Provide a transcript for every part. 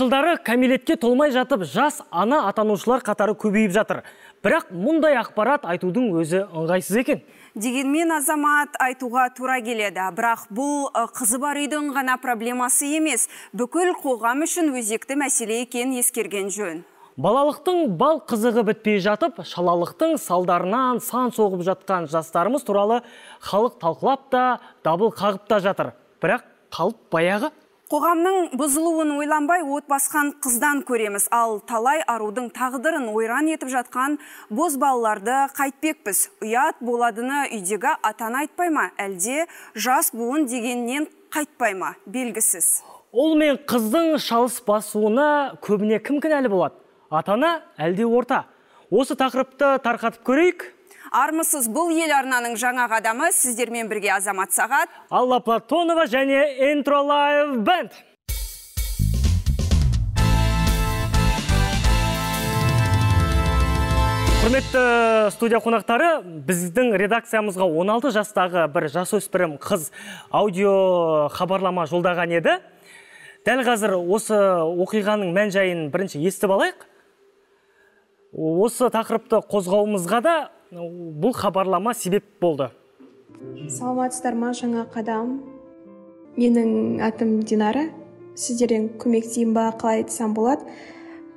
жылдары кәмелетке толмай жатып жас ана атанушылар қатары көбейіп жатыр бірақ мұндай ақпарат айтудың өзі ыңғайсыз екен дегенмен азамат айтуға тура келеді бірақ бұл қызы бар үйдің ғана проблемасы емес бүкіл қоғам үшін өзекті мәселе екенін ескерген жөн балалықтың бал қызығы бітпей жатып шалалықтың салдарынан сан соғып жатқан жастарымыз туралы халық талқылап та дабыл қағып та жатыр бірақ қалып баяғы қоғамның бұзылуын ойланбай от басқан қыздан көреміз ал талай арудың тағдырын ойран етіп жатқан боз балаларды қайтпекпіз ұят боладыны үйдегі атана айтпайма, әлде жас буын дегеннен қайтпайма, белгісіз Ол мен қыздың шалыс басуына көбіне кім әлі болады Атана әлде орта осы тақырыпты тарқатып көрейік армысыз бұл ел арнаның жаңа қадамы сіздермен бірге азамат сағат алла платонова және интро лайв бэнд құрметті студия қонақтары біздің редакциямызға 16 жастағы бір жасөспірім қыз аудио хабарлама жолдаған еді дәл қазір осы оқиғаның мән жайын бірінші естіп алайық осы тақырыпты қозғауымызға да бұл хабарлама себеп болды саламатсыздар ма жаңа қадам менің атым динара сіздерден көмектейін ба қалай айтсам болады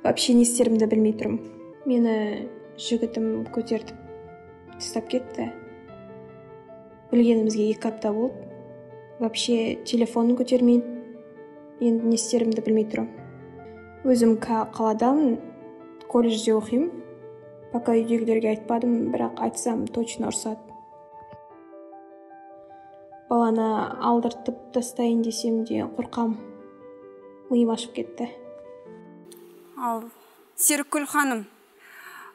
вообще не істерімді білмей тұрмын мені жігітім көтертіп тастап кетті білгенімізге екі апта болды вообще телефонын көтермейді енді не істерімді білмей тұрмын өзім қаладамын колледжде оқимын пока үйдегілерге айтпадым бірақ айтсам точно ұрсады баланы алдыртып тастайын десем де қорқам. миым ашып кетті ал серікгүл ханым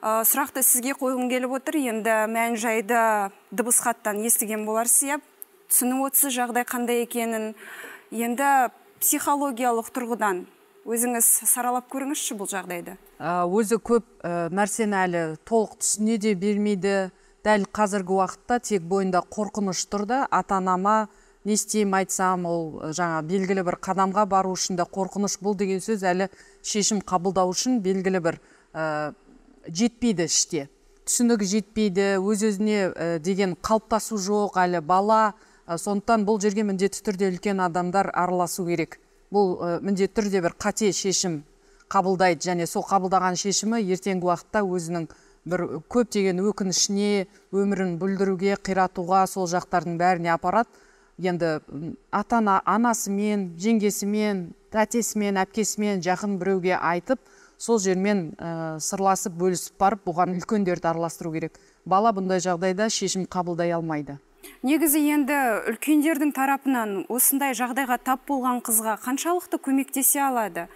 сұрақты сізге қойғым келіп отыр енді мән жайды дыбыс хаттан естіген боларсыз иә түсініп отырсыз жағдай қандай екенін енді психологиялық тұрғыдан өзіңіз саралап көріңізші бұл жағдайды өзі көп э, нәрсені әлі толық түсіне де бермейді дәл қазіргі уақытта тек бойында қорқыныш тұрды. Атанама, ата анама айтсам ол э, жаңа белгілі бір қадамға бару үшін де қорқыныш бұл деген сөз әлі шешім қабылдау үшін белгілі бір э, жетпейді іште түсінігі жетпейді өз өзіне деген қалыптасу жоқ әлі бала сондықтан бұл жерге міндетті түрде үлкен адамдар араласу керек бұл міндетті түрде бір қате шешім қабылдайды және сол қабылдаған шешімі ертеңгі уақытта өзінің бір көптеген өкінішіне өмірін бүлдіруге қиратуға сол жақтардың бәріне апарады енді ата ана анасымен жеңгесімен тәтесімен әпкесімен жақын біреуге айтып сол жермен ә, сырласып бөлісіп барып бұған үлкендерді араластыру керек бала бұндай жағдайда шешім қабылдай алмайды негізі енді үлкендердің тарапынан осындай жағдайға тап болған қызға қаншалықты көмектесе алады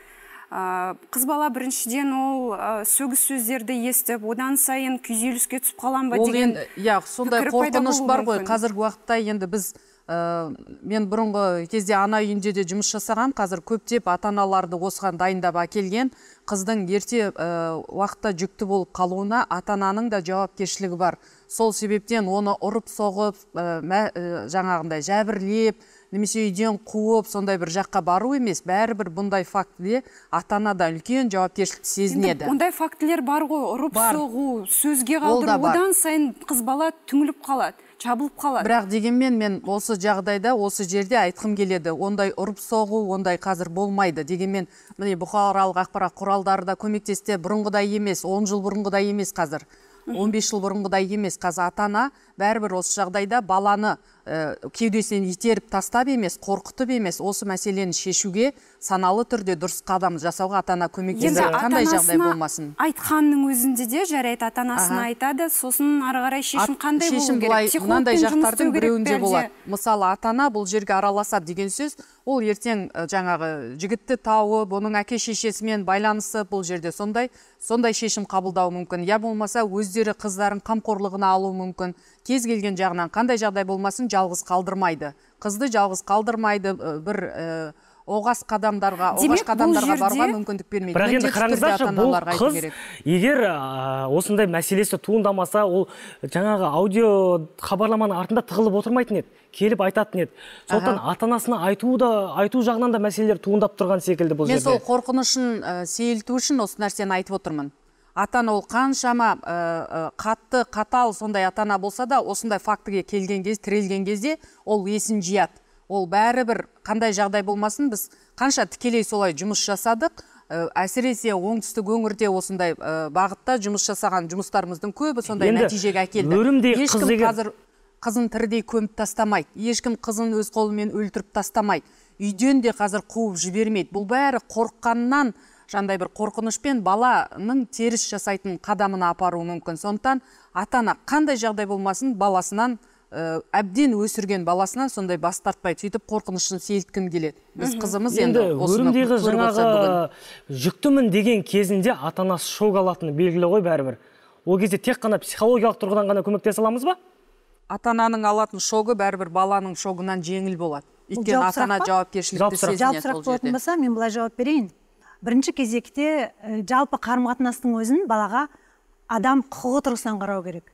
қыз бала біріншіден ол сөгіс сөздерді естіп одан сайын күйзеліске түсіп қалам ба деген иә сондай қорқыныш бар ғой қазіргі уақытта енді біз ә, мен бұрынғы кезде ана үйінде де жұмыс жасаған қазір көптеп ата аналарды осыған дайындап әкелген қыздың ерте ә, уақытта жүкті болып қалуына ата ананың да жауапкершілігі бар сол себептен оны ұрып соғып ә, жаңағындай жәбірлеп немесе үйден қуып сондай бір жаққа бару емес бәрібір бұндай фактіде ата ана да үлкен жауапкершілікті сезінеді ондай фактілер бар ғой ұрып соғу сөзге қалдыру одан сайын қыз бала түңіліп қалады жабылып қалады бірақ дегенмен мен осы жағдайда осы жерде айтқым келеді ондай ұрып соғу ондай қазір болмайды дегенмен міне бұқаралық ақпарат құралдары да көмектесті бұрынғыдай емес Он жыл бұрынғыдай емес қазір 15 жыл бұрынғыдай емес қазір ата ана бәрібір осы жағдайда баланы ә, кеудесінен итеріп тастап емес қорқытып емес осы мәселені шешуге саналы түрде дұрыс қадам жасауға ата ана көмектеседі қандай жағдай болмасын айтқанның өзінде де жарайды ата анасына айтады сосын ары қарай шешім қандай шешім болу мынандай жақтардың біреуінде болады мысалы ата ана бұл жерге араласады деген сөз ол ертең жаңағы жігітті тауып оның әке шешесімен байланысып бұл жерде сондай сондай шешім қабылдауы мүмкін я иә, болмаса өздері қыздарын қамқорлығына алуы мүмкін кез келген жағынан қандай жағдай болмасын жалғыз қалдырмайды қызды жалғыз қалдырмайды бір оғас оғаш қадамдарға оғаш қадамдарға баруға мүмкіндік бермейді бірақ енді қараңыздаршы бұл қыз егер осындай мәселесі туындамаса ол жаңағы аудио хабарламаның артында тығылып отырмайтын еді келіп айтатын еді сондықтан ата анасына айту да айту жағынан да мәселелер туындап тұрған секілді бұл мен жерде мен сол қорқынышын ә, сейілту үшін осы нәрсені айтып отырмын ата ол қаншама ә, қатты қатал сондай атана болса да осындай фактіге келген кез тірелген кезде ол есін жияды ол бәрібір қандай жағдай болмасын біз қанша тікелей солай жұмыс жасадық ә, әсіресе оңтүстік өңірде осындай ә, бағытта жұмыс жасаған жұмыстарымыздың көбі сондай Енді, нәтижеге әкелді қазір қызын тірідей көміп тастамайды ешкім қызын өз қолымен өлтіріп тастамайды үйден де қазір қуып жібермейді бұл бәрі қорыққаннан жандай бір қорқынышпен баланың теріс жасайтын қадамына апаруы мүмкін сондықтан ата ана қандай жағдай болмасын баласынан э, әбден өсірген баласынан сондай бас тартпайды сөйтіп қорқынышын сейілткім келеді біз қызымыз енді, енді өрімдегі жаңағы жүктімін деген кезінде ата анасы шок алатыны белгілі ғой бәрібір ол кезде тек қана психологиялық тұрғыдан ғана көмектесе аламыз ба ата ананың алатын шогы бәрібір баланың шогынан жеңіл болады өйткені ата ана жауапкершілікті жауап сұрақ болатын болса мен былай жауап берейін бірінші кезекте э, жалпы қарым қатынастың өзін балаға адам құқығы тұрғысынан қарау керек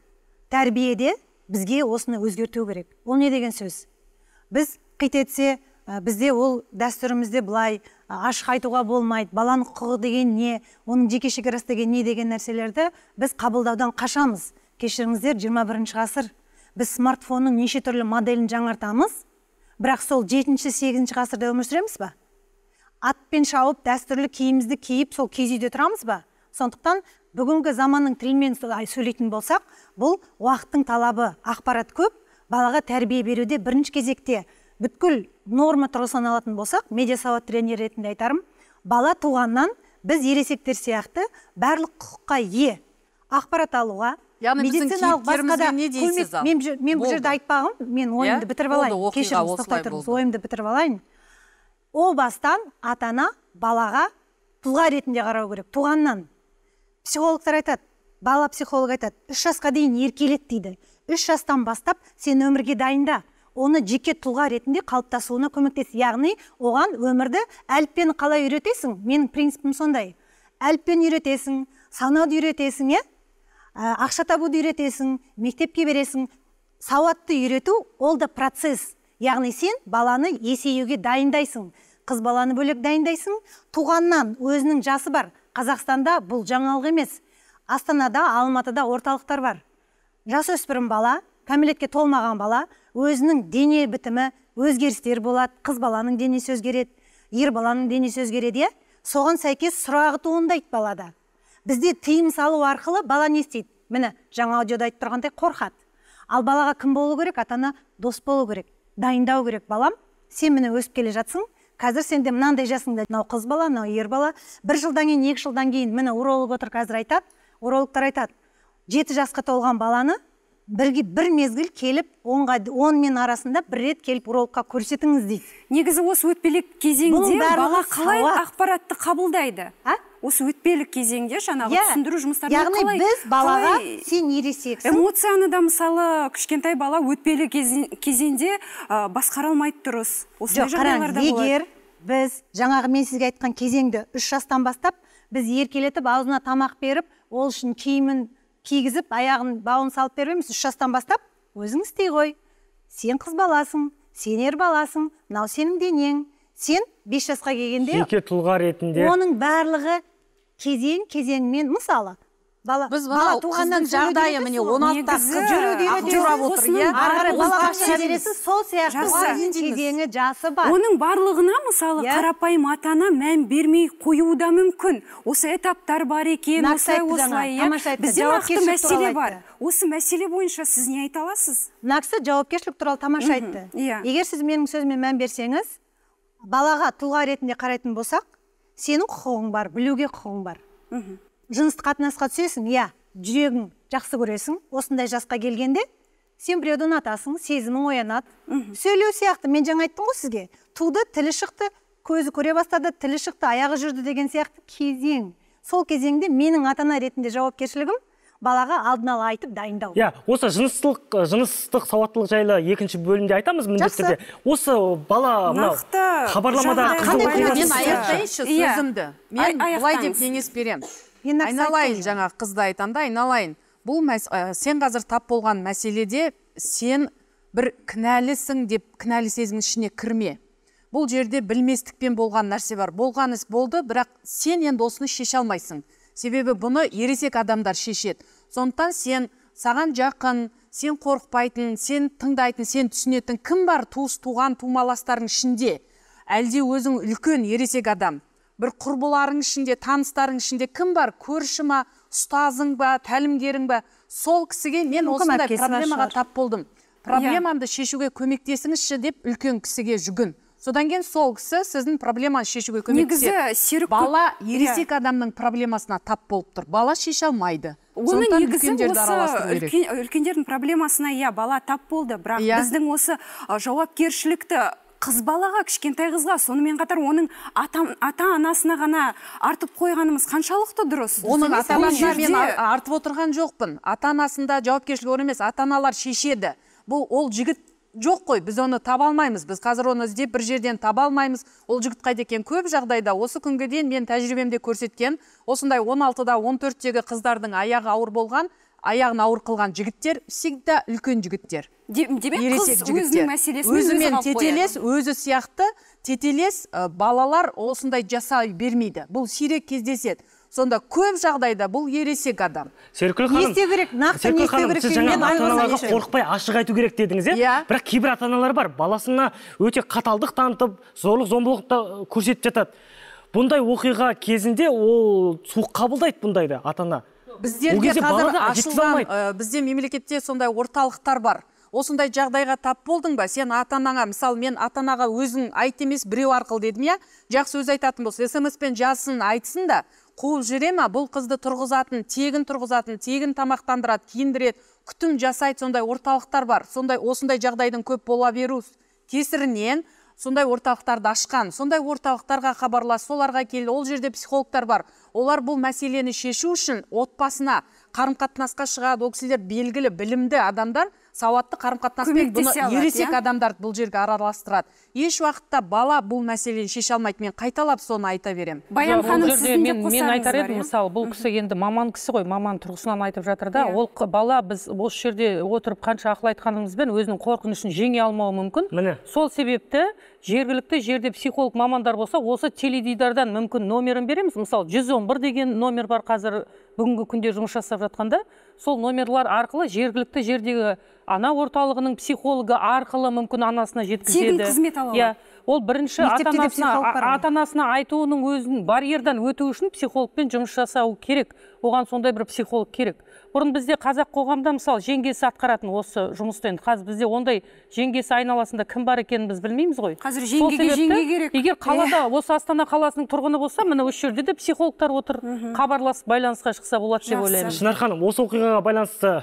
тәрбиеде бізге осыны өзгерту керек ол не деген сөз біз қит етсе э, бізде ол дәстүрімізде былай э, ашық айтуға болмайды баланың құқығы деген не оның жеке шекарасы деген не деген нәрселерді біз қабылдаудан қашамыз кешіріңіздер 21 бірінші ғасыр біз смартфонның неше түрлі моделін жаңартамыз бірақ сол жетінші сегізінші ғасырда өмір сүреміз ба атпен шауып дәстүрлі киімімізді киіп сол киіз үйде тұрамыз ба сондықтан бүгінгі заманның тілімен сөйлейтін болсақ бұл уақыттың талабы ақпарат көп балаға тәрбие беруде бірінші кезекте бүткіл норма тұрғысынан алатын болсақ медиа сауат тренері ретінде айтарым бала туғаннан біз ересектер сияқты барлық құқыққа ие ақпарат алуға яғни медициналық басқа да мен, мен бұл жерде айтпағым мен иә? ойымды бітіріп алайын кешіріңіз тұрыңыз ойымды бітіріп алайын о бастан атана, балаға тұлға ретінде қарау керек туғаннан психологтар айтады бала психолог айтады үш жасқа дейін еркелет дейді үш жастан бастап сен өмірге дайында оны жеке тұлға ретінде қалыптасуына көмектес яғни оған өмірді әліппені қалай үйретесің менің принципім сондай әліппені үйретесің санауды үйретесің иә ә, ақша табуды үйретесің мектепке бересің сауатты үйрету ол да процесс яғни сен баланы есеюге дайындайсың қыз баланы бөлек дайындайсың туғаннан өзінің жасы бар қазақстанда бұл жаңалық емес астанада алматыда орталықтар бар жасөспірім бала кәмелетке толмаған бала өзінің дене бітімі өзгерістер болады қыз баланың денесі өзгереді ер баланың денесі өзгереді иә соған сәйкес сұрағы туындайды балада бізде тыйым салу арқылы бала не істейді міне жаңа аудиода айтып тұрғандай қорқады ал балаға кім болу керек ата ана дос болу керек дайындау керек балам сен міне өсіп келе жатсың қазір сенде мынандай жасыңда мынау қыз бала мынау ер бала бір жылдан кейін екі жылдан кейін міне уролог отыр қазір айтады урологтар айтады жеті жасқа толған баланы бірге бір мезгіл келіп онға он мен арасында бір рет келіп урологқа көрсетіңіз дейді негізі осы өтпелік кезеңде бала қалай ақпаратты қабылдайды а осы өтпелік кезеңде жаңағы yeah. Иә. түсіндіру жұмыстарын яғни біз балаға қалай, сен ересексің эмоцияны да мысалы кішкентай бала өтпелі кезеңде ә, басқара алмайды дұрыс осындай жағдайларда егер біз жаңағы мен сізге айтқан кезеңді үш жастан бастап біз еркелетіп аузына тамақ беріп ол үшін киімін кигізіп аяғын бауын салып бермейміз үш жастан бастап өзің істей ғой сен қыз баласың сен ер баласың мынау сенің денең сен бес жасқа келгенде жеке тұлға ретінде оның барлығы кезең кезеңмен мысалы бала біз иә? бала, туғаннан жағдайы міне он сол сияқты кезеңі жасы бар оның барлығына мысалы иә? қарапайым ата ана мән бермей қоюы да мүмкін осы этаптар бар екен осылай осылай иә бізде нақты мәселе бар осы мәселе бойынша сіз не айта аласыз мына кісі жауапкершілік туралы тамаша айтты иә егер сіз менің сөзіме мән берсеңіз балаға тұлға ретінде қарайтын болсақ сенің құқығың бар білуге құқығың бар мхм жыныстық қатынасқа түсесің иә жүрегің жақсы көресің осындай жасқа келгенде сен біреуді ұнатасың сезімің оянады сөйлеу сияқты мен жаңа айттым ғой сізге туды тілі шықты көзі көре бастады тілі шықты аяғы жүрді деген сияқты кезең сол кезеңде менің ата ана ретінде жауапкершілігім балаға алдын ала айтып дайындау иә осы жыныстылық жыныстық сауаттылық жайлы екінші бөлімде айтамыз міндетті түрде осы бала мынау хабарламада мен аяқтайыншы иә. сөзімді мен былай деп кеңес беремін айналайын жаңағы қызды айтамын да айналайын бұл сен қазір тап болған мәселеде сен бір кінәлісің деп кінәлі сезімнің ішіне кірме бұл жерде білместікпен болған нәрсе бар болған іс болды бірақ сен енді осыны шеше алмайсың себебі бұны ересек адамдар шешеді сондықтан сен саған жақын сен қорықпайтын сен тыңдайтын сен түсінетін кім бар туыс туған тумаластарың ішінде әлде өзің үлкен ересек адам бір құрбыларың ішінде таныстарың ішінде кім бар көрші ма ұстазың ба тәлімгерің ба сол кісіге мен осындай проблемаға тап болдым иә. проблемамды шешуге көмектесіңізші деп үлкен кісіге жүгін содан кейін сол кісі сіздің проблеманы шешуге көмектеседі негізі серік бала иә. ересек адамның проблемасына тап болып тұр бала шеше алмайды оны негізі осы үлкендердің проблемасына иә бала тап болды бірақ иә. біздің осы жауапкершілікті қыз балаға кішкентай қызға сонымен қатар оның ата, анасына ғана артып қойғанымыз қаншалықты дұрыс оның ата анасына мен артып отырған жоқпын ата анасында жауапкершілік емес ата аналар шешеді бұл ол жігіт жоқ қой біз оны таба алмаймыз біз қазір оны іздеп бір жерден таба алмаймыз ол жігіт қайда екен көп жағдайда осы күнге дейін мен тәжірибемде көрсеткен осындай 16-да 14-тегі қыздардың аяғы ауыр болған аяғын ауыр қылған жігіттер всегда үлкен жігіттер демек қыз өзінің өзімен тетелес өзі сияқты тетелес балалар осындай жасай бермейді бұл сирек кездеседі сонда көп жағдайда бұл ересек адам серікгүл ханым не істеу керек нақты не істеу керек сіз жаңа ата аналарға қорықпай ашық айту керек дедіңіз иә бірақ кейбір ата аналар бар баласына өте қаталдық танытып зорлық зомбылықты көрсетіп жатады бұндай оқиға кезінде ол суық қабылдайды бұндайды ата ана біздерде қазір ашылған бізде мемлекетте сондай орталықтар бар осындай жағдайға тап болдың ба сен ата анаңа мысалы мен ата анаға өзің айт емес біреу арқылы дедім иә жақсы сөз айтатын болса смспен жазсын айтсын да қуып жүре ма бұл қызды тұрғызатын тегін тұрғызатын тегін тамақтандырады киіндіреді күтім жасайды сондай орталықтар бар сондай осындай жағдайдың көп бола беру кесірінен сондай орталықтарды ашқан сондай орталықтарға хабарлас соларға кел ол жерде психологтар бар олар бұл мәселені шешу үшін отбасына қарым қатынасқа шығады ол кісілер белгілі білімді адамдар сауатты қарым қатынаспен бұны ересек иә. адамдарды бұл жерге араластырады еш уақытта бала бұл мәселені шеше алмайды мен қайталап соны айта беремін баян ханым мен, мен айтар едім иә? мысалы бұл кісі енді маман кісі ғой маман тұрғысынан айтып жатыр да иә. ол бала біз осы жерде отырып қанша ақыл айтқанымызбен өзінің қорқынышын жеңе алмауы мүмкін міне сол себепті жергілікті жерде психолог мамандар болса осы теледидардан мүмкін номерін береміз мысалы бір деген номер бар қазір бүгінгі күнде жұмыс жасап жатқанда сол номерлар арқылы жергілікті жердегі ана орталығының психологы арқылы мүмкін анасына жеткізеді иә ол бірінші ата анасына, айтуының өзін барьердан өту үшін психологпен жұмыс жасау керек оған сондай бір психолог керек бұрын бізде қазақ қоғамында мысалы жеңгесі атқаратын осы жұмысты енді қазір бізде ондай жеңгесі айналасында кім бар екенін біз білмейміз ғой қазір жеңгеге жеңге керек егер иә. қалада осы астана қаласының тұрғыны болса міне осы жерде де психологтар отыр хабарласып байланысқа шықса болады деп ойлаймын шынар ханым осы оқиғаға байланысты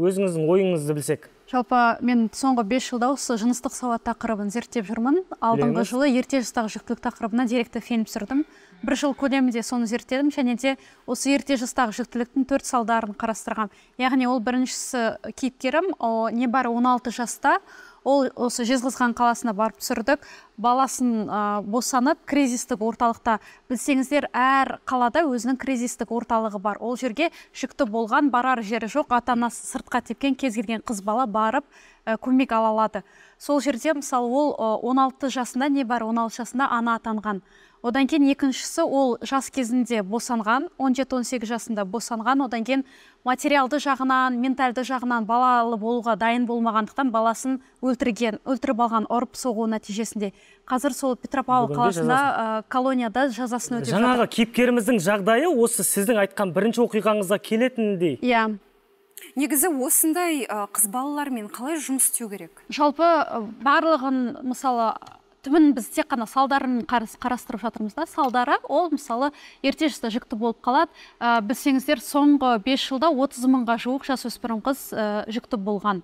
өзіңіздің ойыңызды білсек жалпы мен соңғы бес жылда осы жыныстық сауат тақырыбын зерттеп жүрмін алдыңғы жылы ерте жастағы жүктілік тақырыбына деректі фильм түсірдім бір жыл көлемінде соны зерттедім және де осы ерте жастағы жүктіліктің төрт салдарын қарастырған яғни ол біріншісі кейіпкерім не бары 16 жаста ол осы жезқазған қаласына барып түсірдік баласын ә, босанып кризистік орталықта білсеңіздер әр қалада өзінің кризистік орталығы бар ол жерге жүкті болған барар жері жоқ ата анасы сыртқа тепкен кез келген қыз бала барып ә, көмек ала алады сол жерде мысалы ол ә, 16 жасында не бар 16 жасында ана атанған одан кейін екіншісі ол жас кезінде босанған 17-18 жасында босанған одан кейін материалды жағынан ментальды жағынан балалы болуға дайын болмағандықтан баласын өлтірген өлтіріп алған ұрып соғу нәтижесінде қазір сол петропавл қаласында ә, колонияда жазасын өтеп жаңағы кейіпкеріміздің жағдайы осы сіздің айтқан бірінші оқиғаңызға келетіндей иә негізі осындай қыз балалармен қалай жұмыс істеу керек жалпы барлығын мысалы түбін біз тек қана салдарын қарастырып жатырмыз да салдары ол мысалы ерте жаста жүкті болып қалады ә, білсеңіздер соңғы 5 жылда 30 мыңға жуық жасөспірім қыз ә, жүкті болған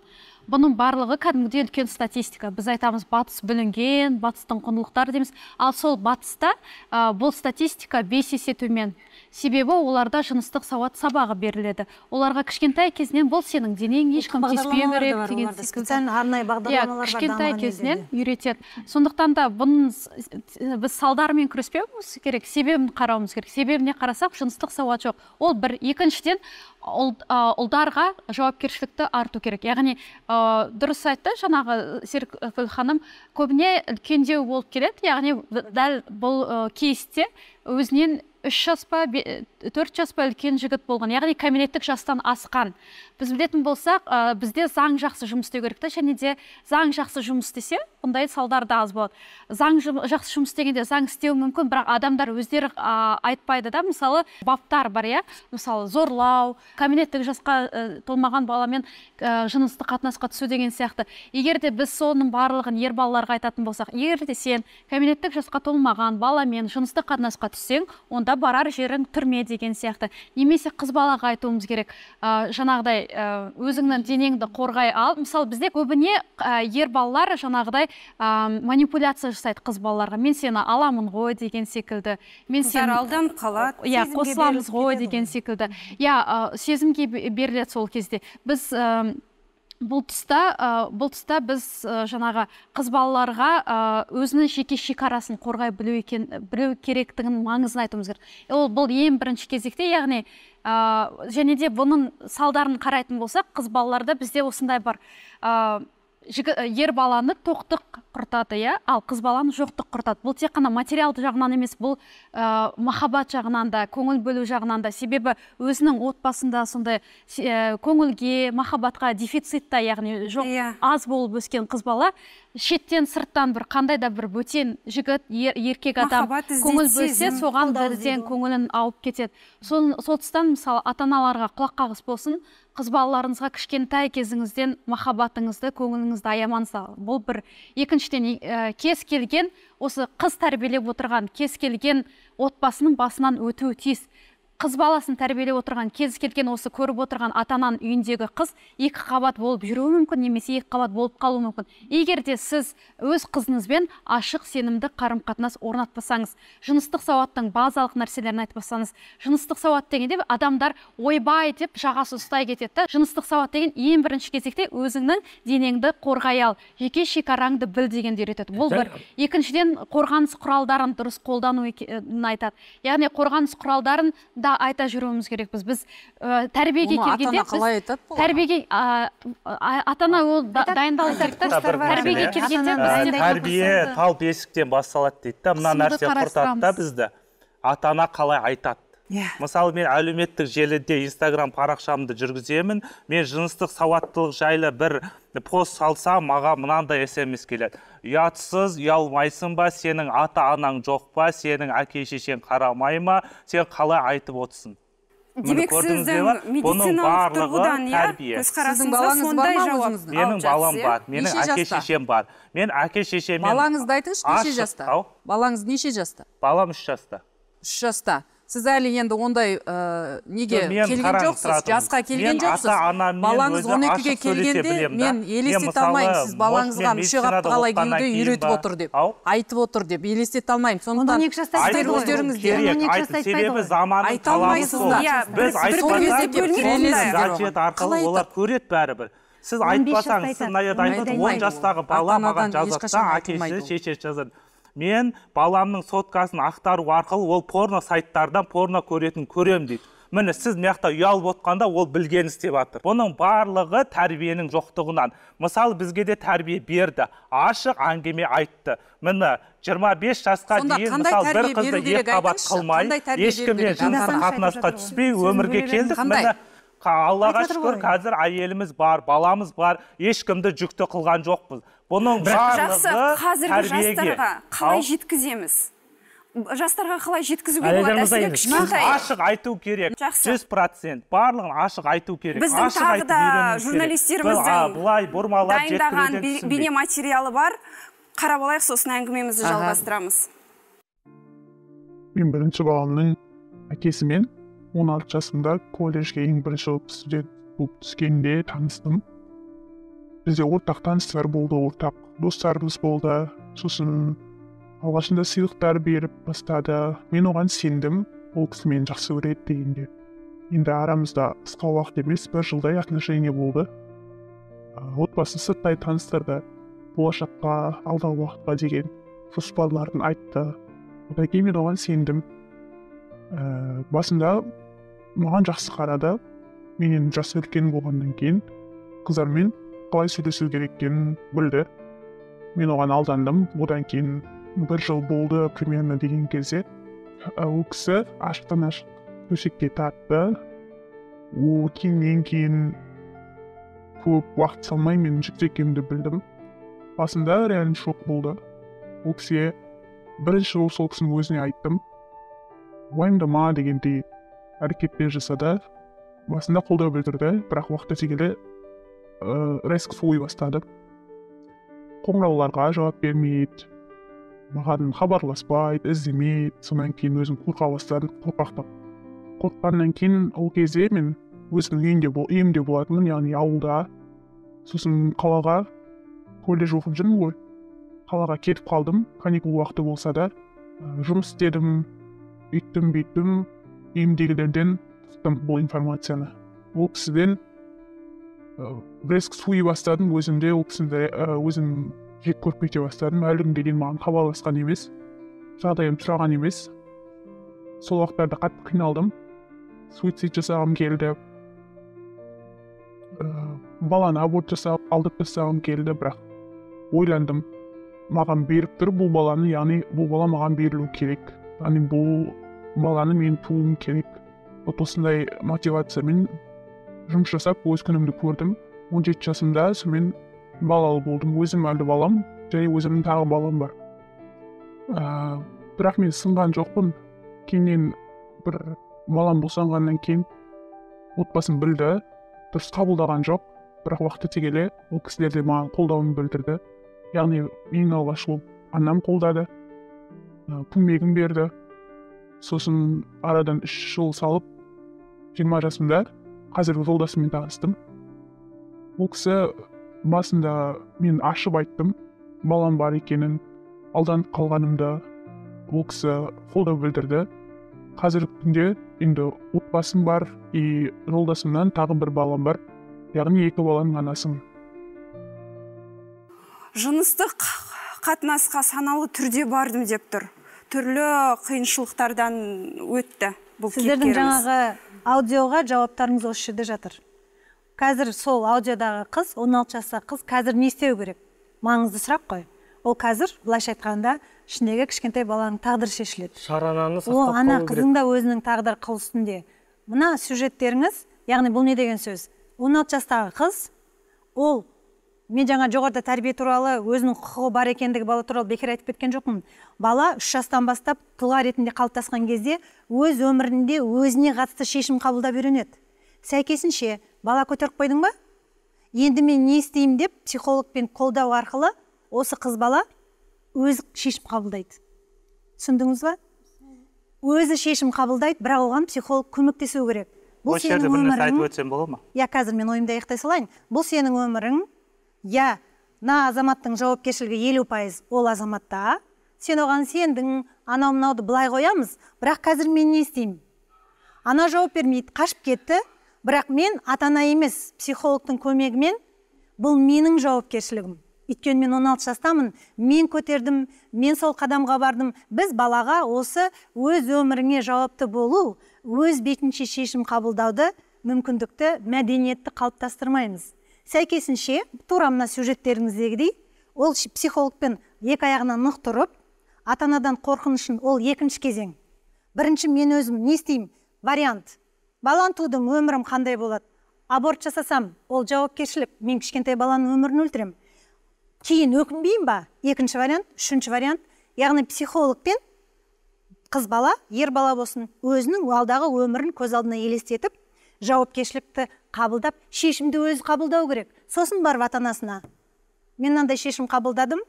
бұның барлығы кәдімгідей үлкен статистика біз айтамыз батыс бүлінген батыстың құндылықтары дейміз ал сол батыста ә, бұл статистика бес есе төмен себебі оларда жыныстық сауат сабағы беріледі оларға кішкентай кезінен бұл сенің денең ешкім тиіспеу керек деген иә, кішкентай кезінен үйретеді сондықтан да бұның біз салдарымен күреспеуіміз керек себебін қарауымыз керек себебіне қарасақ жыныстық сауат жоқ ол бір екіншіден ұлдарға жауапкершілікті арту керек яғни дұрыс айтты жаңағы э, серікгүл э, ханым көбіне үлкендеу болып келеді яғни дәл бұл э, кейсте өзінен үш жас па төрт жас па үлкен жігіт болған яғни кәмелеттік жастан асқан біз білетін болсақ ә, бізде заң жақсы жұмыс істеу керек та және де заң жақсы жұмыс істесе бұндай салдар да аз болады заң жақсы жұмыс істегенде заң істеу мүмкін бірақ адамдар өздері ә, айтпайды да мысалы баптар бар иә мысалы зорлау кәмелеттік жасқа ә, толмаған баламен ә, жыныстық қатынасқа түсу деген сияқты егер де біз соның барлығын ер балаларға айтатын болсақ егер де сен кәмелеттік жасқа толмаған баламен жыныстық қатынасқа түссең онда барар жерің түрме деген сияқты немесе қыз балаға айтуымыз керек ә, жаңағыдай ә, өзіңнің денеңді қорғай ал мысалы бізде көбіне ә, ер балалар жаңағыдай ә, манипуляция жасайды қыз балаларға мен сені аламын ғой деген секілді мен сені алданып қалады иә қосыламыз ғой деген секілді иә сезімге беріледі сол кезде біз бұл тұста ә, бұл тұста біз ә, жаңағы қыз балаларға ә, өзінің жеке шекарасын қорғай білу екен білу керектігінің маңызын айтуымыз керек ол бұл ең бірінші кезекте яғни ә, және де бұның салдарын қарайтын болсақ қыз балаларда бізде осындай бар ер баланы тоқтық құртады иә ал қыз баланы жоқтық құртады бұл тек қана материалды жағынан емес бұл ә, махаббат жағынан да көңіл бөлу жағынан да себебі өзінің отбасында сондай көңілге махаббатқа дефицитта яғни жоқ yeah. Иә. аз болып өскен қыз бала шеттен сырттан бір қандай да бір бөтен жігіт ер, еркек адам көңіл бөлсе соған бірден көңілін ауып кетеді сол, тұстан мысалы ата аналарға құлаққағыс болсын қыз балаларыңызға кішкентай кезіңізден махаббатыңызды көңіліңізді аямаңыз бұл бір екіншіден ә, кез келген осы қыз тәрбиелеп отырған кез келген отбасының басынан өтуі тиіс қыз баласын тәрбиелеп отырған кез келген осы көріп отырған ата ананың үйіндегі қыз екі қабат болып жүруі мүмкін немесе екі қабат болып қалуы мүмкін егер де сіз өз қызыңызбен ашық сенімді қарым қатынас орнатпасаңыз жыныстық сауаттың базалық нәрселерін айтпасаңыз жыныстық сауат дегенде адамдар ойбай деп жағасы ұстай кетеді да жыныстық сауат деген ең бірінші кезекте өзіңнің денеңді қорғай ал жеке шекараңды біл дегенді үйретеді бұл бір екіншіден қорғаныс құралдарын дұрыс қолдануын айтады яғни қорғаныс құралдарын да айта жүруіміз керекпіз біз ә, тәрбиеге келгенде қалай айтады тәрбиеге ата ана ол дайындалу тәрбиеге келгенде тәрбие тал бесіктен басталады дейді да мына нәрсе құртады да бізді ата ана қалай айтады иә мысалы мен әлеуметтік желіде инстаграм парақшамды жүргіземін мен жыныстық сауаттылық жайлы бір пост салсам маған мынандай смс келеді ұятсыз ұялмайсың ба сенің ата анаң жоқ па сенің әке шешең қарамай ма сен қалай айтып отырсың демек сіздің медициналық иә, менің балам иә? бар менің әке бар мен әке балаңызды айтыңызшы неше жаста балаңыз неше жаста балам үш жаста үш жаста сіз әлі енді ондай ә, неге мен келген жоқсыз жасқа келген жоқсыз балаңыз он екіге келгенде мен елестете алмаймын сіз балаңызға мүшеқапты қалай киюді үйретіп отыр деп айтып отыр деп елестете алмаймын сондықтан сіздер өздеріңізде себебі заманның талабы олар көреді бәрібір сіз айтпасаңыз сіз мына жерде айтып он жастағы бала маған жазады да әкесі шешесі жазады мен баламның соткасын ақтару арқылы ол порно сайттардан порно көретін көремін дейді міне сіз мына жақта ұялып отқанда ол білгенін істеп жатыр бұның барлығы тәрбиенің жоқтығынан мысалы бізге де тәрбие берді ашық әңгіме айтты міне 25 жасқа дейін мысалы бір қызды екіқабат қылмай ешкіммен жыныстық қатынасқа түспей өмірге келдік міне аллаға шүкір қазір әйеліміз бар баламыз бар ешкімді жүкті қылған жоқпыз бұның жақсы қазіргі жастарға қалай жеткіземіз жастарға қалай жеткізуге болады ашық айту керек жүз процент барлығын ашық айту керек біздің тағы да журналистеріміздің былай бұрмалап дайындаған бейнематериалы бар қарап алайық сосын әңгімемізді жалғастырамыз мен бірінші баламның әкесімен 16 жасында колледжге ең бірінші болып студент болып түскенде таныстым бізде ортақ таныстар болды ортақ достарымыз болды сосын алғашында сыйлықтар беріп бастады мен оған сендім ол кісі мені жақсы көреді дегенде енді арамызда қысқа уақыт емес бір жылдай отношение болды отбасы сырттай таныстырды болашаққа алдағы уақытқа деген жоспарларын айтты одан кейін мен оған сендім ә, басында маған жақсы қарады менен жасы үлкен болғаннан кейін қыздармен қалай сөйлесу керек екенін білді мен оған алдандым одан кейін бір жыл болды примерно деген кезде ол кісі ашықтан ашық төсекке тартты ол кейін көп уақыт салмай мен жүкті екенімді білдім басында реально шок болды ол кісіге бірінші болып сол кісінің өзіне айттым уайымдама дегендей әрекеттер жасады басында қолдау білдірді бірақ уақыт өте келе риск э, бастады қоңырауларға жауап бермейді маған хабарласпайды іздемейді содан кейін өзім қорқа бастадым қорқақтап қорыққаннан кейін ол кезде мен өзімнің үйімде үйімде болатынмын яғни ауылда сосын қалаға колледж оқып жүрмін ғой қалаға кетіп қалдым каникул уақыты болса да э, жұмыс істедім үйттім бүйттім үйімдегілерден тұттым бұл информацияны ол кісіден Э, біз суи бастадым өзімде ол кісіні э, өзім жек көріп кете бастадым әлі күнге дейін маған хабарласқан емес жағдайым сұраған емес сол уақыттарда қатты қиналдым суицид жасағым келді э, баланы аборт жасап алдап тастағым келді бірақ ойландым маған беріп тұр бұл баланы яғни бұл бала маған берілу керек яғни бұл баланы мен тууым керек вот осындай мотивациямен жұмыс жасап өз күнімді көрдім он жеті жасымда сонымен балалы болдым өзім әлі балам және өзімнің тағы балам бар ә, бірақ мен сынған жоқпын кейіннен бір балам босанғаннан кейін отбасын білді дұрыс қабылдаған жоқ бірақ уақыт өте келе ол кісілер де маған қолдауын білдірді яғни ең алғаш ол анам қолдады көмегін берді сосын арадан үш жыл салып жиырма жасымда қазіргі жолдасыммен таныстым ол кісі басында мен ашып айттым балам бар екенін алданып қалғанымды ол кісі қолдау білдірді қазіргі күнде енді отбасым бар и жолдасымнан тағы бір балам бар яғни екі баланың анасымын жыныстық қатынасқа саналы түрде бардым деп тұр түрлі қиыншылықтардан өтті сіздердің жаңағы аудиоға жауаптарыңыз осы жерде жатыр қазір сол аудиодағы қыз 16 жастағы қыз қазір не істеу керек маңызды сұрақ қой ол қазір былайша айтқанда ішіндегі кішкентай баланың тағдыры шешіледі шарананы ол ана қыздың да өзінің тағдыры қыл үстінде мына сюжеттеріңіз яғни бұл не деген сөз 16 жастағы қыз ол мен жаңа жоғарыда тәрбие туралы өзінің құқығы бар екендігі бала туралы бекер айтып кеткен жоқпын бала үш жастан бастап тұлға ретінде қалыптасқан кезде өз өмірінде өзіне қатысты шешім қабылдап үйренеді сәйкесінше бала көтеріп қойдың ба енді мен не істеймін деп психологпен қолдау арқылы осы қыз бала өзі шешім қабылдайды түсіндіңіз ба өзі шешім қабылдайды бірақ оған психолог көмектесу керек бұл сенің өмірің айтып өтсем болады ма иә қазір мен ойымды аяқтай салайын бұл сенің өмірің я мына азаматтың жауапкершілігі елу пайыз ол азаматта сен оған сендің анау мынауды былай қоямыз бірақ қазір мен не істеймін ана жауап бермейді қашып кетті бірақ мен ата ана емес психологтың көмегімен бұл менің жауапкершілігім өйткені мен 16 жастамын мен көтердім мен сол қадамға бардым біз балаға осы өз өміріңе жауапты болу өз бетінше шешім қабылдауды мүмкіндікті мәдениетті қалыптастырмаймыз сәйкесінше тура мына сюжеттеріңіздегідей ол психологпен екі аяғына нық тұрып ата анадан қорқынышын ол екінші кезең бірінші мен өзім не істеймін вариант баланы тудым өмірім қандай болады аборт жасасам ол жауапкершілік мен кішкентай баланың өмірін өлтіремін кейін өкінбеймін ба екінші вариант үшінші вариант яғни психологпен қыз бала ер бала болсын өзінің алдағы өмірін көз алдына елестетіп жауапкершілікті қабылдап шешімді өзі қабылдау керек сосын барып ата анасына мен мынандай шешім қабылдадым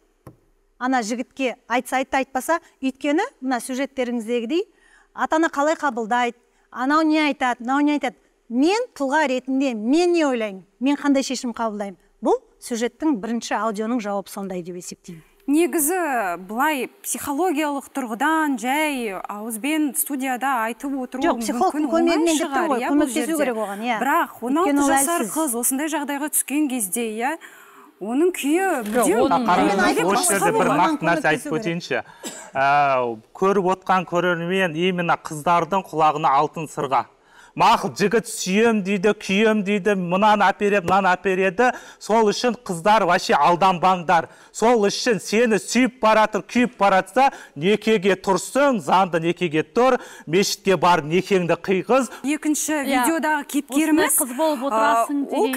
ана жігітке айтса айтты айтпаса өйткені мына сюжеттеріңіздегідей ата ана қалай қабылдайды анау не айтады мынау не айтады мен тұлға ретінде мен не ойлаймын мен қандай шешім қабылдаймын бұл сюжеттің бірінші аудионың жауабы сондай деп есептеймін негізі былай психологиялық тұрғыдан жай ауызбен студияда айтып отыру жоқ психологтың көмегімен ғой иә, көмектесу керек оған иә бірақ он алты жасар қыз осындай жағдайға түскен кезде иә оның күйі осы жерде бір нақты нәрсе айтып өтейінші ә, көріп отқан көрермен именно қыздардың құлағына алтын сырға мақұл жігіт сүйем дейді күйем дейді мынаны әпереді мынаны әпереді сол үшін қыздар вообще алданбаңдар сол үшін сені сүйіп баратыр күйіп баратса некеге тұрсың заңды некеге тұр мешітке барып некеңді қиғыз екінші иә. видеодағы кейіпкеріміз қыз болып отырасың ол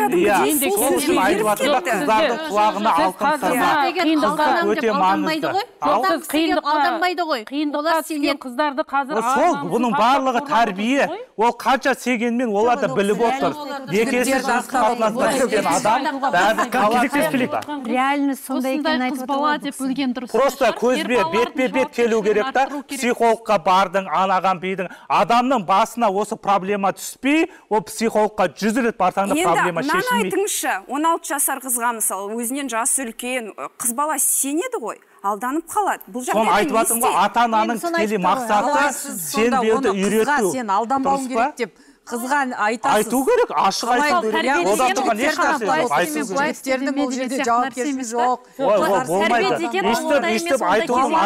иә, ғой қыздарды қазір сол бұның барлығы тәрбие ол қанша қанша сегенмен олар да біліп отыр некесіз жыныстық қатынасқа түскен адам бәрі конфликттес келеді реальность сондай екенін айтып бала деп өлген дұрыс просто көзбе бетпе бет келу керек та психологқа бардың анаған бүйдің адамның басына осы проблема түспей ол психологқа жүз рет барсаң да проблема шешілмейді мынаны айтыңызшы он алты жасар қызға мысалы өзінен жасы үлкен қыз бала сенеді ғой алданып қалады бұл соны айтып жатырмын ғой ата ананың тікелей мақсаты сенбеуді үйрету сен алданбауың керек деп қызға айтасыз айту керек ашық айту керек одан тұрған ешнәрсе бұл жерде жоқ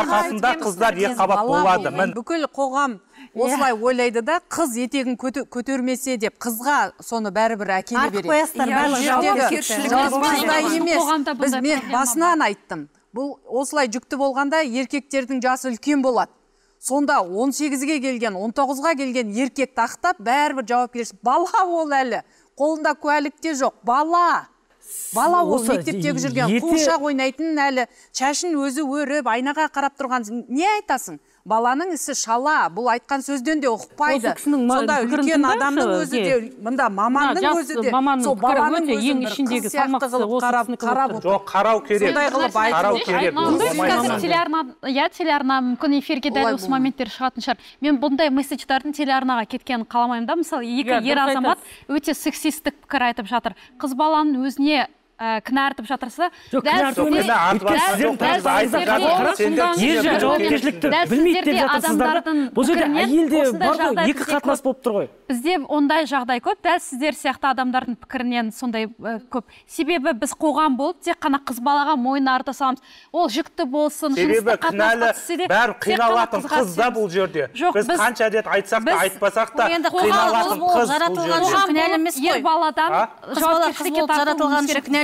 арқасында қыздар екіқабат болады мін бүкіл қоғам иә. осылай ойлайды да қыз етегін көтермесе деп қызға соны бәрібір әкеле береді артып қоясыздар иә, мен басынан айттым бұл осылай жүкті болғанда еркектердің жасы үлкен болады сонда 18-ге келген 19-ға келген еркек тақтап бәрібір жауапкершілік бала ол әлі қолында куәлік те жоқ бала бала ол мектептегі жүрген ете... ойнайтын әлі шашын өзі өріп айнаға қарап тұрған не айтасың баланың ісі шала бұл айтқан сөзден де ұқпайды сонда үлкен адамның өзі де мында маманның өзі де сол баланың ең ішіндегі жоқ қарау керек қарау керек телеарна иә телеарна мүмкін эфирге дәл осы моменттер шығатын шығар мен бұндай месседждардың телеарнаға кеткенін қаламаймын да мысалы екі иә, ер азамат өте сексистік пікір айтып жатыр қыз баланың өзіне ә, кінә артып жатырсыз жауапкершілікті білмейді деп жатырсыздар бұл жерде әйелде бар ғой екі қатынас болып тұр ғой бізде ондай жағдай көп дәл сіздер сияқты адамдардың пікірінен сондай көп себебі біз қоғам болып тек қана қыз балаға мойын арта саламыз ол жүкті болсын себебі кінәлі бәрі қиналатын қыз да бұл жерде жоқ біз қанша рет айтсақ та айтпасақ та қиналатын қыз бұл жерде жаратылған үшін емес қой ер баладан жауапкершілікке тартылған үшін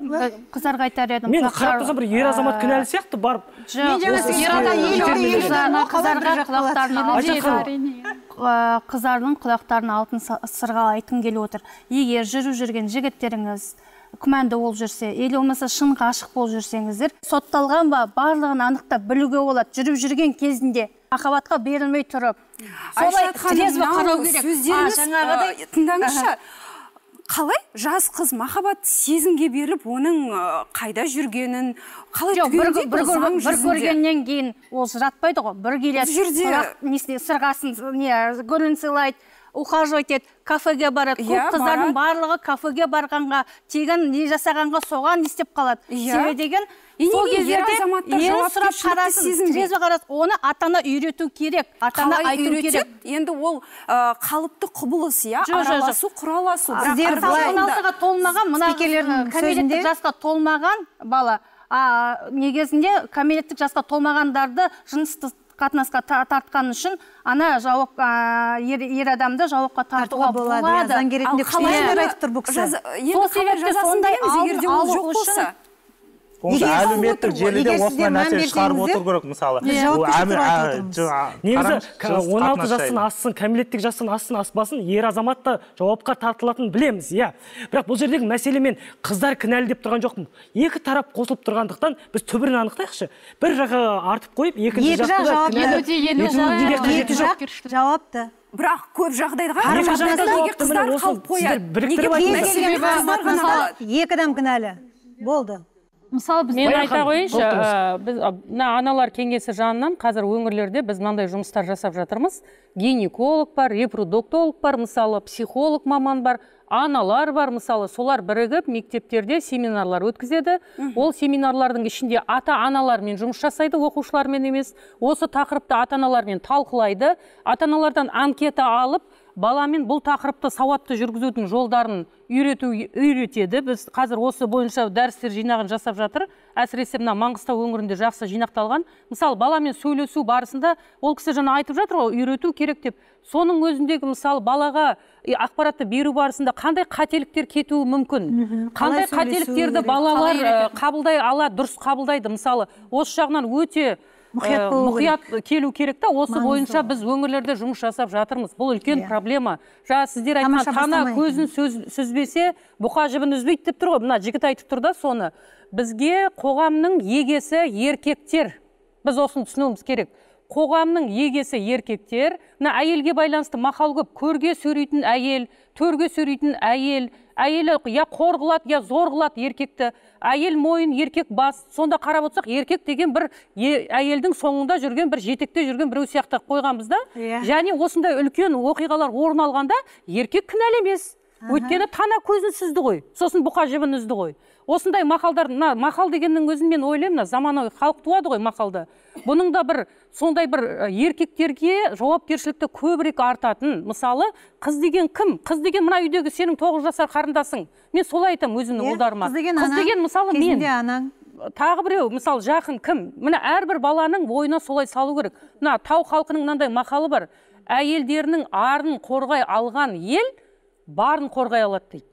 қыздарға айтар едім мен қарап бір ер азамат кінәлі ә, сияқты барып қыздардың құлақтарына алтын сырға айтқым келіп отыр егер жүріп жүрген жігіттеріңіз күмәнді болып жүрсе или болмаса шын ғашық болып жүрсеңіздер сотталған ба барлығын анықтап білуге болады жүріп жүрген кезінде махаббатқа берілмей тұрып солай керек тыңдаңызшы қалай жас қыз махаббат сезімге беріп оның қайда жүргенін қалай бір, көргеннен кейін ол жатпайды ғой бір келеді несіне сырғасын не гүлін сыйлайды ухаживать етеді кафеге барады иә, көп қыздардың барлығы кафеге барғанға тегін не жасағанға соған не істеп қалады иә. себебі деген сол кездерде трезво қарас оны ата ана үйрету керек ата ана айту керек енді ол ә, қалыпты құбылыс иә араласу құраласу алты толмаған мына кәмелеттік жасқа толмаған бала а негізінде кәмелеттік жасқа толмағандарды жыныстық қатынасқа тартқан үшін ана жауап ә, ер, ер адамды жауапқа тартуға болады заңгер ретінде айтып тұр бұл кісі сол себепті сондай егер ол жоқ болса әлеуметтік желіде осындай шығарып отыру мысалы он алты жастан ассын кәмелеттік жастан ассын аспасын ер азамат та жауапқа тартылатынын білеміз иә бірақ бұл жердегі мәселе мен қыздар кінәлі деп тұрған жоқпын екі тарап қосылып тұрғандықтан біз түбірін анықтайықшы бір жағы артып қойып екінші жауапты бірақ көп жағдайда екі адам кінәлі болды мысалы біз мен айта қояйыншы біз мына аналар кеңесі жанынан қазір өңірлерде біз мынандай жұмыстар жасап жатырмыз гинеколог бар репродуктолог бар мысалы психолог маман бар аналар бар мысалы солар бірігіп мектептерде семинарлар өткізеді ол семинарлардың ішінде ата аналармен жұмыс жасайды оқушылармен емес осы тақырыпты ата аналармен талқылайды ата аналардан анкета алып баламен бұл тақырыпты сауатты жүргізудің жолдарын үйрету үйретеді біз қазір осы бойынша дәрістер жинағын жасап жатыр әсіресе мына маңғыстау өңірінде жақсы жинақталған мысалы баламен сөйлесу барысында ол кісі жаңа айтып жатыр ғой үйрету керек деп соның өзіндегі мысалы балаға ақпаратты беру барысында қандай қателіктер кетуі мүмкін қандай қателіктерді балалар э, қабылдай алады дұрыс қабылдайды мысалы осы жағынан өте мұқият э, келу керек та осы бойынша біз өңірлерде жұмыс жасап жатырмыз бұл үлкен иә. проблема жаңа сіздер айтқан тана көзін сөз, сөзбесе бұқа жібін үзбейді деп тұр ғой мына жігіт айтып тұр да соны бізге қоғамның егесі еркектер біз осыны түсінуіміз керек қоғамның егесі еркектер мына әйелге байланысты мақал көп көрге сөрейтін әйел төрге сөрейтін әйел әйелі я қор қылады я зор қылады еркекті әйел мойын еркек бас сонда қарап отырсақ еркек деген бір е, әйелдің соңында жүрген бір жетекте жүрген біреу сияқты қойғанбыз да yeah. Иә. және осындай үлкен оқиғалар орын алғанда еркек кінәлі емес өйткені тана көзін сүзді ғой сосын бұқа жібін үзді ғой осындай мақалдар мына мақал дегеннің өзін мен ойлаймын мына заманауи халық туады ғой мақалды бұның да бір сондай бір еркектерге жауапкершілікті көбірек артатын мысалы қыз деген кім қыз деген мына үйдегі сенің тоғыз жасар қарындасың мен солай айтамын өзімнің иә, ұлдарыма қыз деген, қыз деген мысалы мен анаң тағы біреу мысалы жақын кім міне әрбір баланың бойына солай салу керек мына тау халқының мынандай мақалы бар әйелдерінің арын қорғай алған ел барын қорғай алады дейді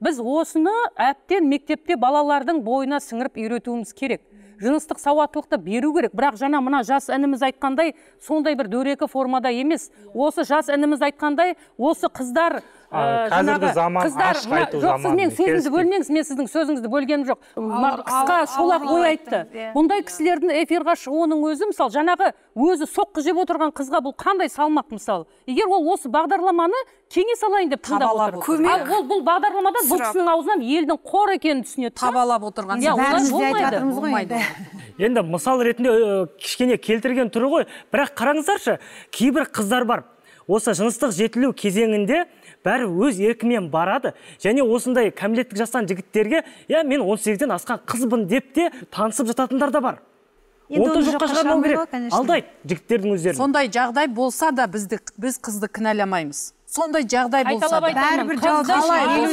біз осыны әптен мектепте балалардың бойына сіңіріп үйретуіміз керек жыныстық сауаттылықты беру керек бірақ жаңа мына жас ініміз айтқандай сондай бір дөрекі формада емес осы жас ініміз айтқандай осы қыздар Э, қазіргі заман жоқ сіз менің сөзімді бөлмеңіз мен сіздің сөзіңізді бөлгенім жоқ қысқа айтты кісілердің эфирға шығуының өзі мысалы жаңағы өзі соққы жеп отырған қызға бұл қандай салмақ мысалы егер ол осы бағдарламаны кеңес алайын деп тыңдап отыр ол бұл бағдарламада бұл кісінің аузынан елдің қор екенін түсінеді табалап отырған иә, енді мысал ретінде кішкене келтірген түрі ғой бірақ қараңыздаршы кейбір қыздар бар осы жыныстық жетілу кезеңінде бәрі өз еркімен барады және осындай кәмелеттік жастан жігіттерге иә мен 18-ден асқан қызбын деп те танысып жататындар да бар отыз жоққа шығармау керек алдайды жігіттердің өздері сондай жағдай болса да бізді біз қызды кінәламаймыз сондай жағдай болса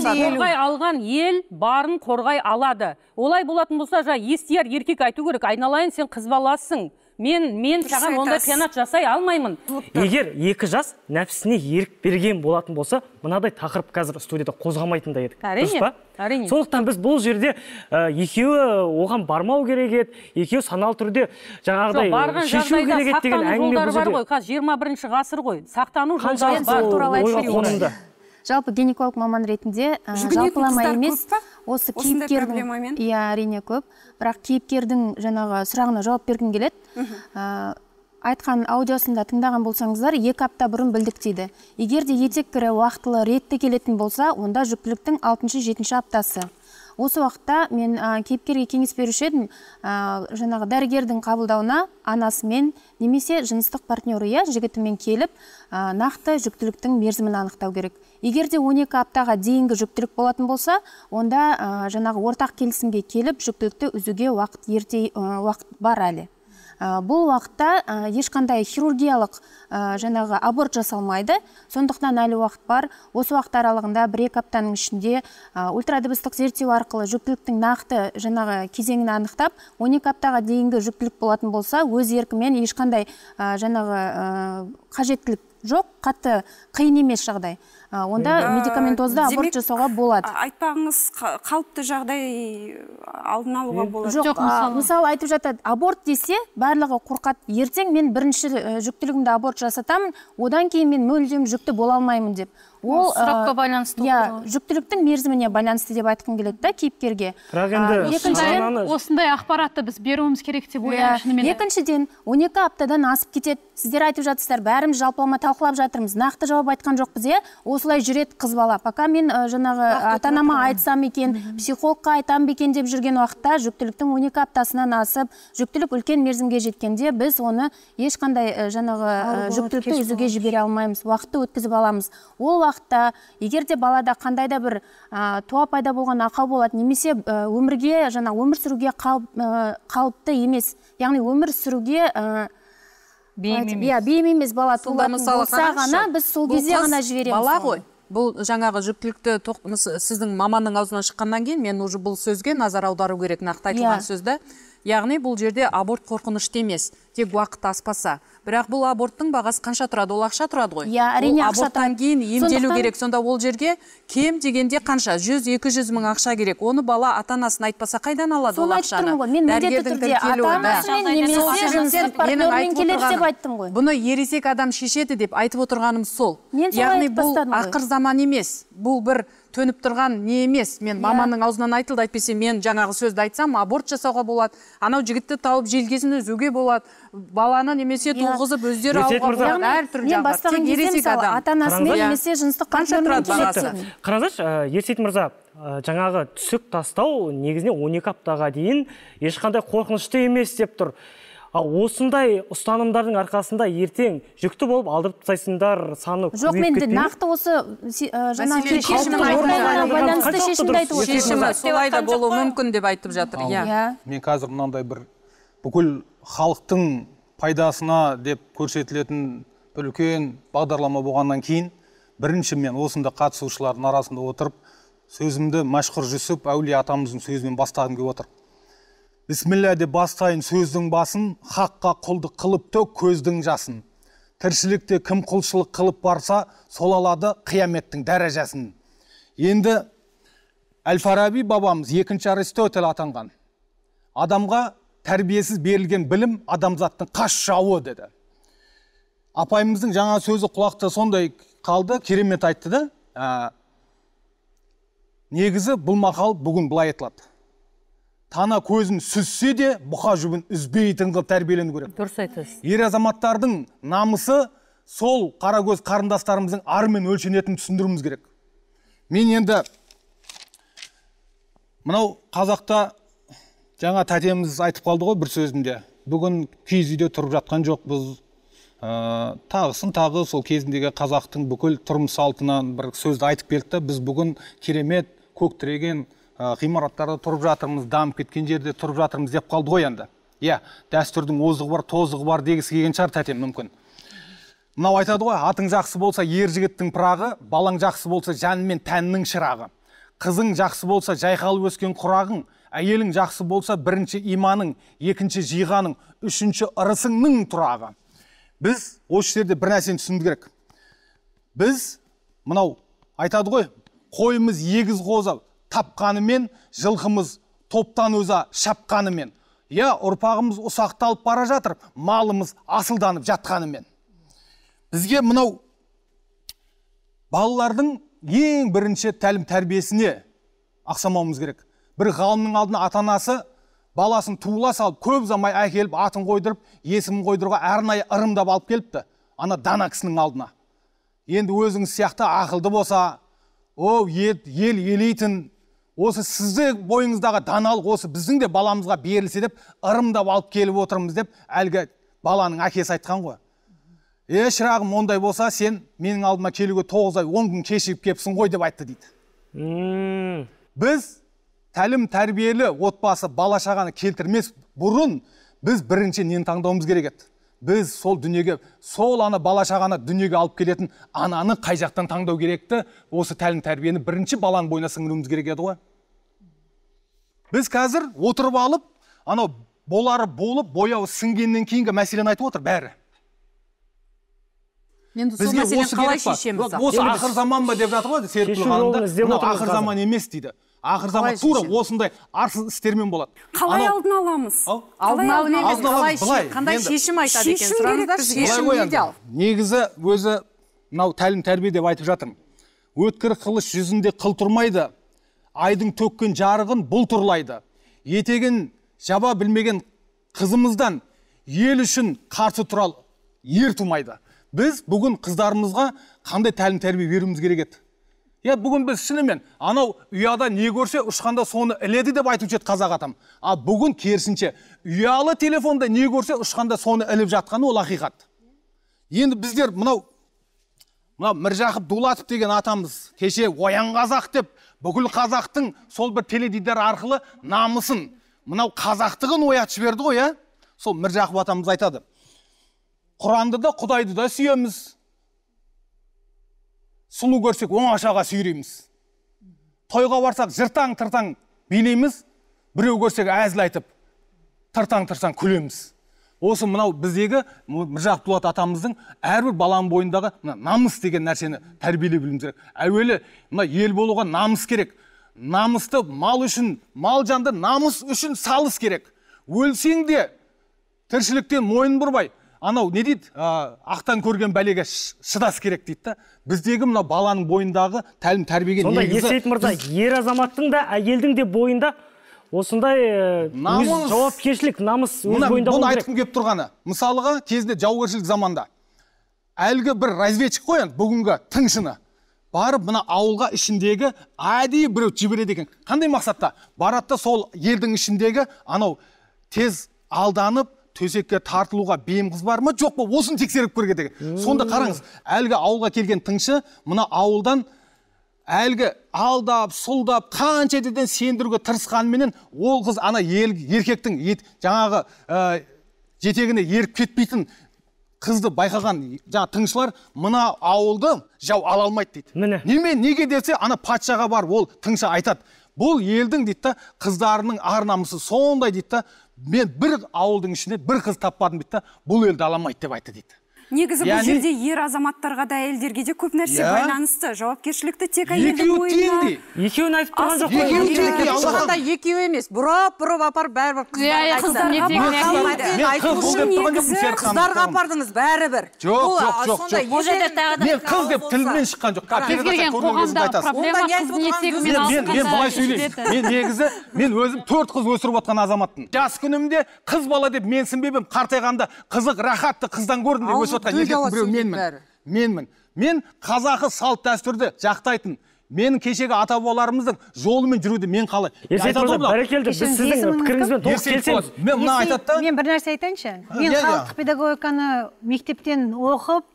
қорғай алған ел барын қорғай алады олай болатын болса жаңа естияр еркек айту керек айналайын сен қыз баласың мен мен саған ондай қиянат жасай алмаймын егер екі жас нәпсісіне ерік берген болатын болса мынадай тақырып қазір студияда қозғамайтын да едік әрине па әрине сондықтан біз бұл жерде ә, екеуі оған бармау керек еді екеуі саналы түрде жаңағыдай шешу керек еді деген әңгіме бар ғой қазір жиырма бірінші ғасыр ғой сақтану жолдары бар туралы жалпы гинеколог маман ретінде э, жалпылама емес осы кейіпкердің иә әрине көп бірақ кейіпкердің жаңағы сұрағына жауап бергім келеді ә, айтқан аудиосында тыңдаған болсаңыздар екі апта бұрын білдік дейді егер де етек уақытылы ретті келетін болса онда жүктіліктің алтыншы жетінші аптасы осы уақытта мен ә, кейіпкерге кеңес беруші едім ә, жаңағы дәрігердің қабылдауына анасымен немесе жыныстық партнеры иә жігітімен келіп ә, нақты жүктіліктің мерзімін анықтау керек егер де 12 аптаға дейінгі жүктілік болатын болса онда ә, жаңағы ортақ келісімге келіп жүктілікті үзуге уақыт ерте уақыт бар әлі Э, бұл уақытта э, ешқандай хирургиялық э, жаңағы аборт жасалмайды сондықтан әлі уақыт бар осы уақыт аралығында бір екі аптаның ішінде ультрадыбыстық зерттеу арқылы жүктіліктің нақты жаңағы кезеңін анықтап 12 аптаға дейінгі жүктілік болатын болса өз еркімен ешқандай жаңағы қажеттілік жоқ қатты қиын емес жағдай онда медикаментозды аборт жасауға болады айтпағыңыз қалыпты жағдай алдын алуға болады жоқ мысалы айтып жатады аборт десе барлығы қорқады ертең мен бірінші э, жүктілігімді аборт жасатамын одан кейін мен мүлдем жүкті бола алмаймын деп ол сұраққа байланысты иә жүктіліктің мерзіміне байланысты деп айтқым келеді да кейіпкерге бірақ енді осындай ақпаратты біз беруіміз керек деп иә, ойлаймын екіншіден он екі аптадан асып кетеді сіздер айтып жатырсыздар бәріміз жалпылама талқылап жатырмыз нақты жауап айтқан жоқпыз иә осылай жүреді қыз бала пока мен жанағы жаңағы ата анама айтсам екен психологқа айтам ба екен деп жүрген уақытта жүктіліктің он екі аптасынан асып жүктілік үлкен мерзімге жеткенде біз оны ешқандай жаңағы жүктілікті үзуге жібере алмаймыз уақытты өткізіп аламыз ол уақытта егер де балада қандай да бір ә, туа пайда болған ақау болады немесе өмірге жаңа өмір сүруге қалып, ә, қалыпты емес яғни өмір сүруге ә, иә бала ғана біз сол кезде ғана жібереміз бала ғой бұл жаңағы жүктілікті сіздің маманның аузынан шыққаннан кейін мен уже бұл сөзге назар аудару керек нақты айтылған иә. сөзді яғни бұл жерде аборт қорқынышты емес тек уақыт аспаса бірақ бұл аборттың бағасы қанша тұрады ол ақша тұрады ғой иә аборттан кейін емделу керек сонда ол жерге кем дегенде қанша жүз екі жүз мың ақша керек оны бала ата айтпаса қайдан алады ол ақшаны ғой бұны ересек адам шешеді деп айтып отырғаным сол яғни бұл ақыр заман емес бұл бір төніп тұрған не емес мен иә. маманың аузынан айтылды әйтпесе мен жаңағы сөзді айтсам аборт жасауға болады анау жігітті тауып желкесін үзуге болады баланы немесе иә. туғызып өздері алуға әртүрлі мен бастаған кезде ата немесе жыныстық ерсейіт мырза жаңағы түсік тастау негізінен он екі аптаға дейін ешқандай қорқынышты емес деп тұр ал осындай ұстанымдардың арқасында ертең жүкті болып алдырып тастайтындар саны жоқ мен нақты осы э, шешімі солай да мүмкін деп айтып жатыр иә, иә. мен қазір мынандай бір бүкіл халықтың пайдасына деп көрсетілетін бір үлкен бағдарлама болғаннан кейін бірінші мен осында қатысушылардың арасында отырып сөзімді мәшһүр жүсіп әулие атамыздың сөзімен бастағым келіп отыр бісміллә деп бастайын сөздің басын хаққа құлдық қылып төк көздің жасын тіршілікте кім құлшылық қылып барса сол алады қияметтің дәрежесін енді әл фараби бабамыз екінші аристотель атанған адамға тәрбиесіз берілген білім адамзаттың қас жауы деді апайымыздың жаңа сөзі құлақты сондай қалды керемет айтты да «Ә, негізі бұл мақал бүгін былай айтылады тана көзін сүзсе де бұқа жүбін үзбейтін қылып тәрбиелену керек дұрыс айтасыз ер азаматтардың намысы сол қарагөз қарындастарымыздың армен өлшенетінін түсіндіруіміз керек мен енді мынау қазақта жаңа тәтеміз айтып қалды ғой бір сөзінде бүгін киіз үйде тұрып жатқан жоқпыз ә, тағысын тағы сол кезіндегі қазақтың бүкіл тұрмыс салтынан бір сөзді айтып келді біз бүгін керемет тіреген Э, ғимараттарда тұрып жатырмыз дамып кеткен жерде тұрып жатырмыз деп қалды ғой енді иә дәстүрдің озығы бар тозығы бар дегісі келген шығар тәтем мүмкін мынау айтады ғой атың жақсы болса ер жігіттің пырағы балаң жақсы болса жан мен тәннің шырағы қызың жақсы болса жайқалып өскен құрағың әйелің жақсы болса бірінші иманың екінші жиғаның үшінші ырысыңның тұрағы біз осы жерде бір нәрсені түсінуіміз керек біз мынау айтады ғой қойымыз егіз қозы тапқанымен жылқымыз топтан өзі шапқанымен иә ұрпағымыз ұсақталып бара жатыр малымыз асылданып жатқанымен бізге мынау балалардың ең бірінші тәлім тәрбиесіне ақсамауымыз керек бір ғалымның алдына ата анасы баласын туыла салып көп ұзамай әкеліп атын қойдырып есімін қойдыруға арнайы ырымдап алып келіпті ана дана кісінің алдына енді өзіңіз сияқты ақылды болса о ел елейтін осы сізді бойыңыздағы даналық осы біздің де баламызға берілсе деп ырымдап алып келіп отырмыз деп әлгі баланың әкесі айтқан ғой е шырағым ондай болса сен менің алдыма келуге тоғыз ай он күн кешігіп келіпсің ғой деп айтты дейді Үм. біз тәлім тәрбиелі отбасы бала шағаны келтірмес бұрын біз бірінші нені таңдауымыз керек еді біз сол дүниеге сол ана бала шағаны дүниеге алып келетін ананы қай жақтан таңдау керекті осы тәлім тәрбиені бірінші баланың бойына сіңіруіміз керек еді ғой біз қазір отырып алып анау болары болып бояуы сіңгеннен кейінгі мәселені айтып отыр бәрі қалай осы ақыр заман ба деп жатыр ғой ақыр заман емес дейді заман тура осындай арсыз істермен болады қалай алдын аламыз алдын аламыз. қандай шешім айтады екен негізі өзі мынау тәлім тәрбие деп айтып жатырмын өткір қылыш жүзінде қыл тұрмайды айдың төккен жарығын бұл тұрлайды етегін жаба білмеген қызымыздан ел үшін қарсы тұрал ер тумайды біз бүгін қыздарымызға қандай тәлім тәрбие беруіміз керек еді иә бүгін біз шынымен анау ұяда не көрсе ұшқанда соны іледі деп айтушы еді қазақ атам а бүгін керісінше ұялы телефонда не көрсе ұшқанда соны іліп жатқаны ол ақиқат енді біздер мынау мынау міржақып дулатов деген атамыз кеше оян қазақ деп бүкіл қазақтың сол бір теледидар арқылы намысын мынау қазақтығын оятып жіберді ғой иә сол міржақып атамыз айтады құранды да құдайды да сүйеміз сұлу көрсек оңашаға сүйрейміз тойға барсақ жыртаң тыртаң билейміз біреу көрсек әзіл айтып тыртаң тыртаң күлеміз осы мынау біздегі міржақып дулат атамыздың әрбір баланың бойындағы мына намыс деген нәрсені тәрбиелей білуіміз керек әуелі мына ел болуға намыс керек намысты мал үшін мал жанды намыс үшін салыс керек өлсең де тіршіліктен мойын бұрмай анау не дейді ә, ақтан көрген бәлеге шыдас керек дейді да біздегі мына баланың бойындағы тәлім тәрбиеге сонда есейт мырза біз... ер азаматтың да әйелдің де бойында осындай намыс, жауапкершілік намыс өз бойында бұны айтқым келіп тұрғаны мысалға кезінде жаугершілік заманда әлгі бір разведчик қой енді бүгінгі тыңшыны барып мына ауылға ішіндегі әдейі біреу жібереді екен қандай мақсатта барады да сол елдің ішіндегі анау тез алданып төсекке тартылуға бейім қыз бар ма жоқ па осыны тексеріп көрге деген сонда қараңыз әлгі ауылға келген тыңшы мына ауылдан әлгі алдап сұлдап қанша жерден сендіруге тырысқанменен ол қыз ана ел еркектің ет, жаңағы ә, жетегіне еріп кетпейтін қызды байқаған жаңағы тыңшылар мына ауылды жау ала алмайды дейді міне неге десе ана патшаға барып ол тыңшы айтады бұл елдің дейді да қыздарының ар намысы сондай дейді да мен бір ауылдың ішінде бір қыз таппадым дейді да бұл елді аламайды деп айтты дейді негізі бұл жерде ер азаматтарға да әйелдерге де көп нәрсе иә. байланысты жауапкершілікті тек әйелдің мойнына екеуін айтып тұрған жоқ екеуі екеуі емес бұрап бұрап апарып бәрібір қыздарға апардыңыз бәрібір жоқ жоқ жоқ бұл жерде тағы мен қыз деп тілімнен шыққан жоқ кез келген қоғамдағы проблема қыздың етегімен мен мен былай сөйлеймін мен негізі мен өзім төрт қыз өсіріп отқан азаматпын жас күнімде қыз бала деп менсінбеп едім қартайғанда қызық рахатты қыздан көрдім деп көріп отырған еркектің біреуі менмін мен қазақы салт дәстүрді жақтайтын менің кешегі ата бабаларымыздың жолымен жүруді мен қалай біз сіздің пікіріңізбен қалаймын мен мен бір нәрсе айтайыншы мен иә, иә. халықтық педагогиканы мектептен оқып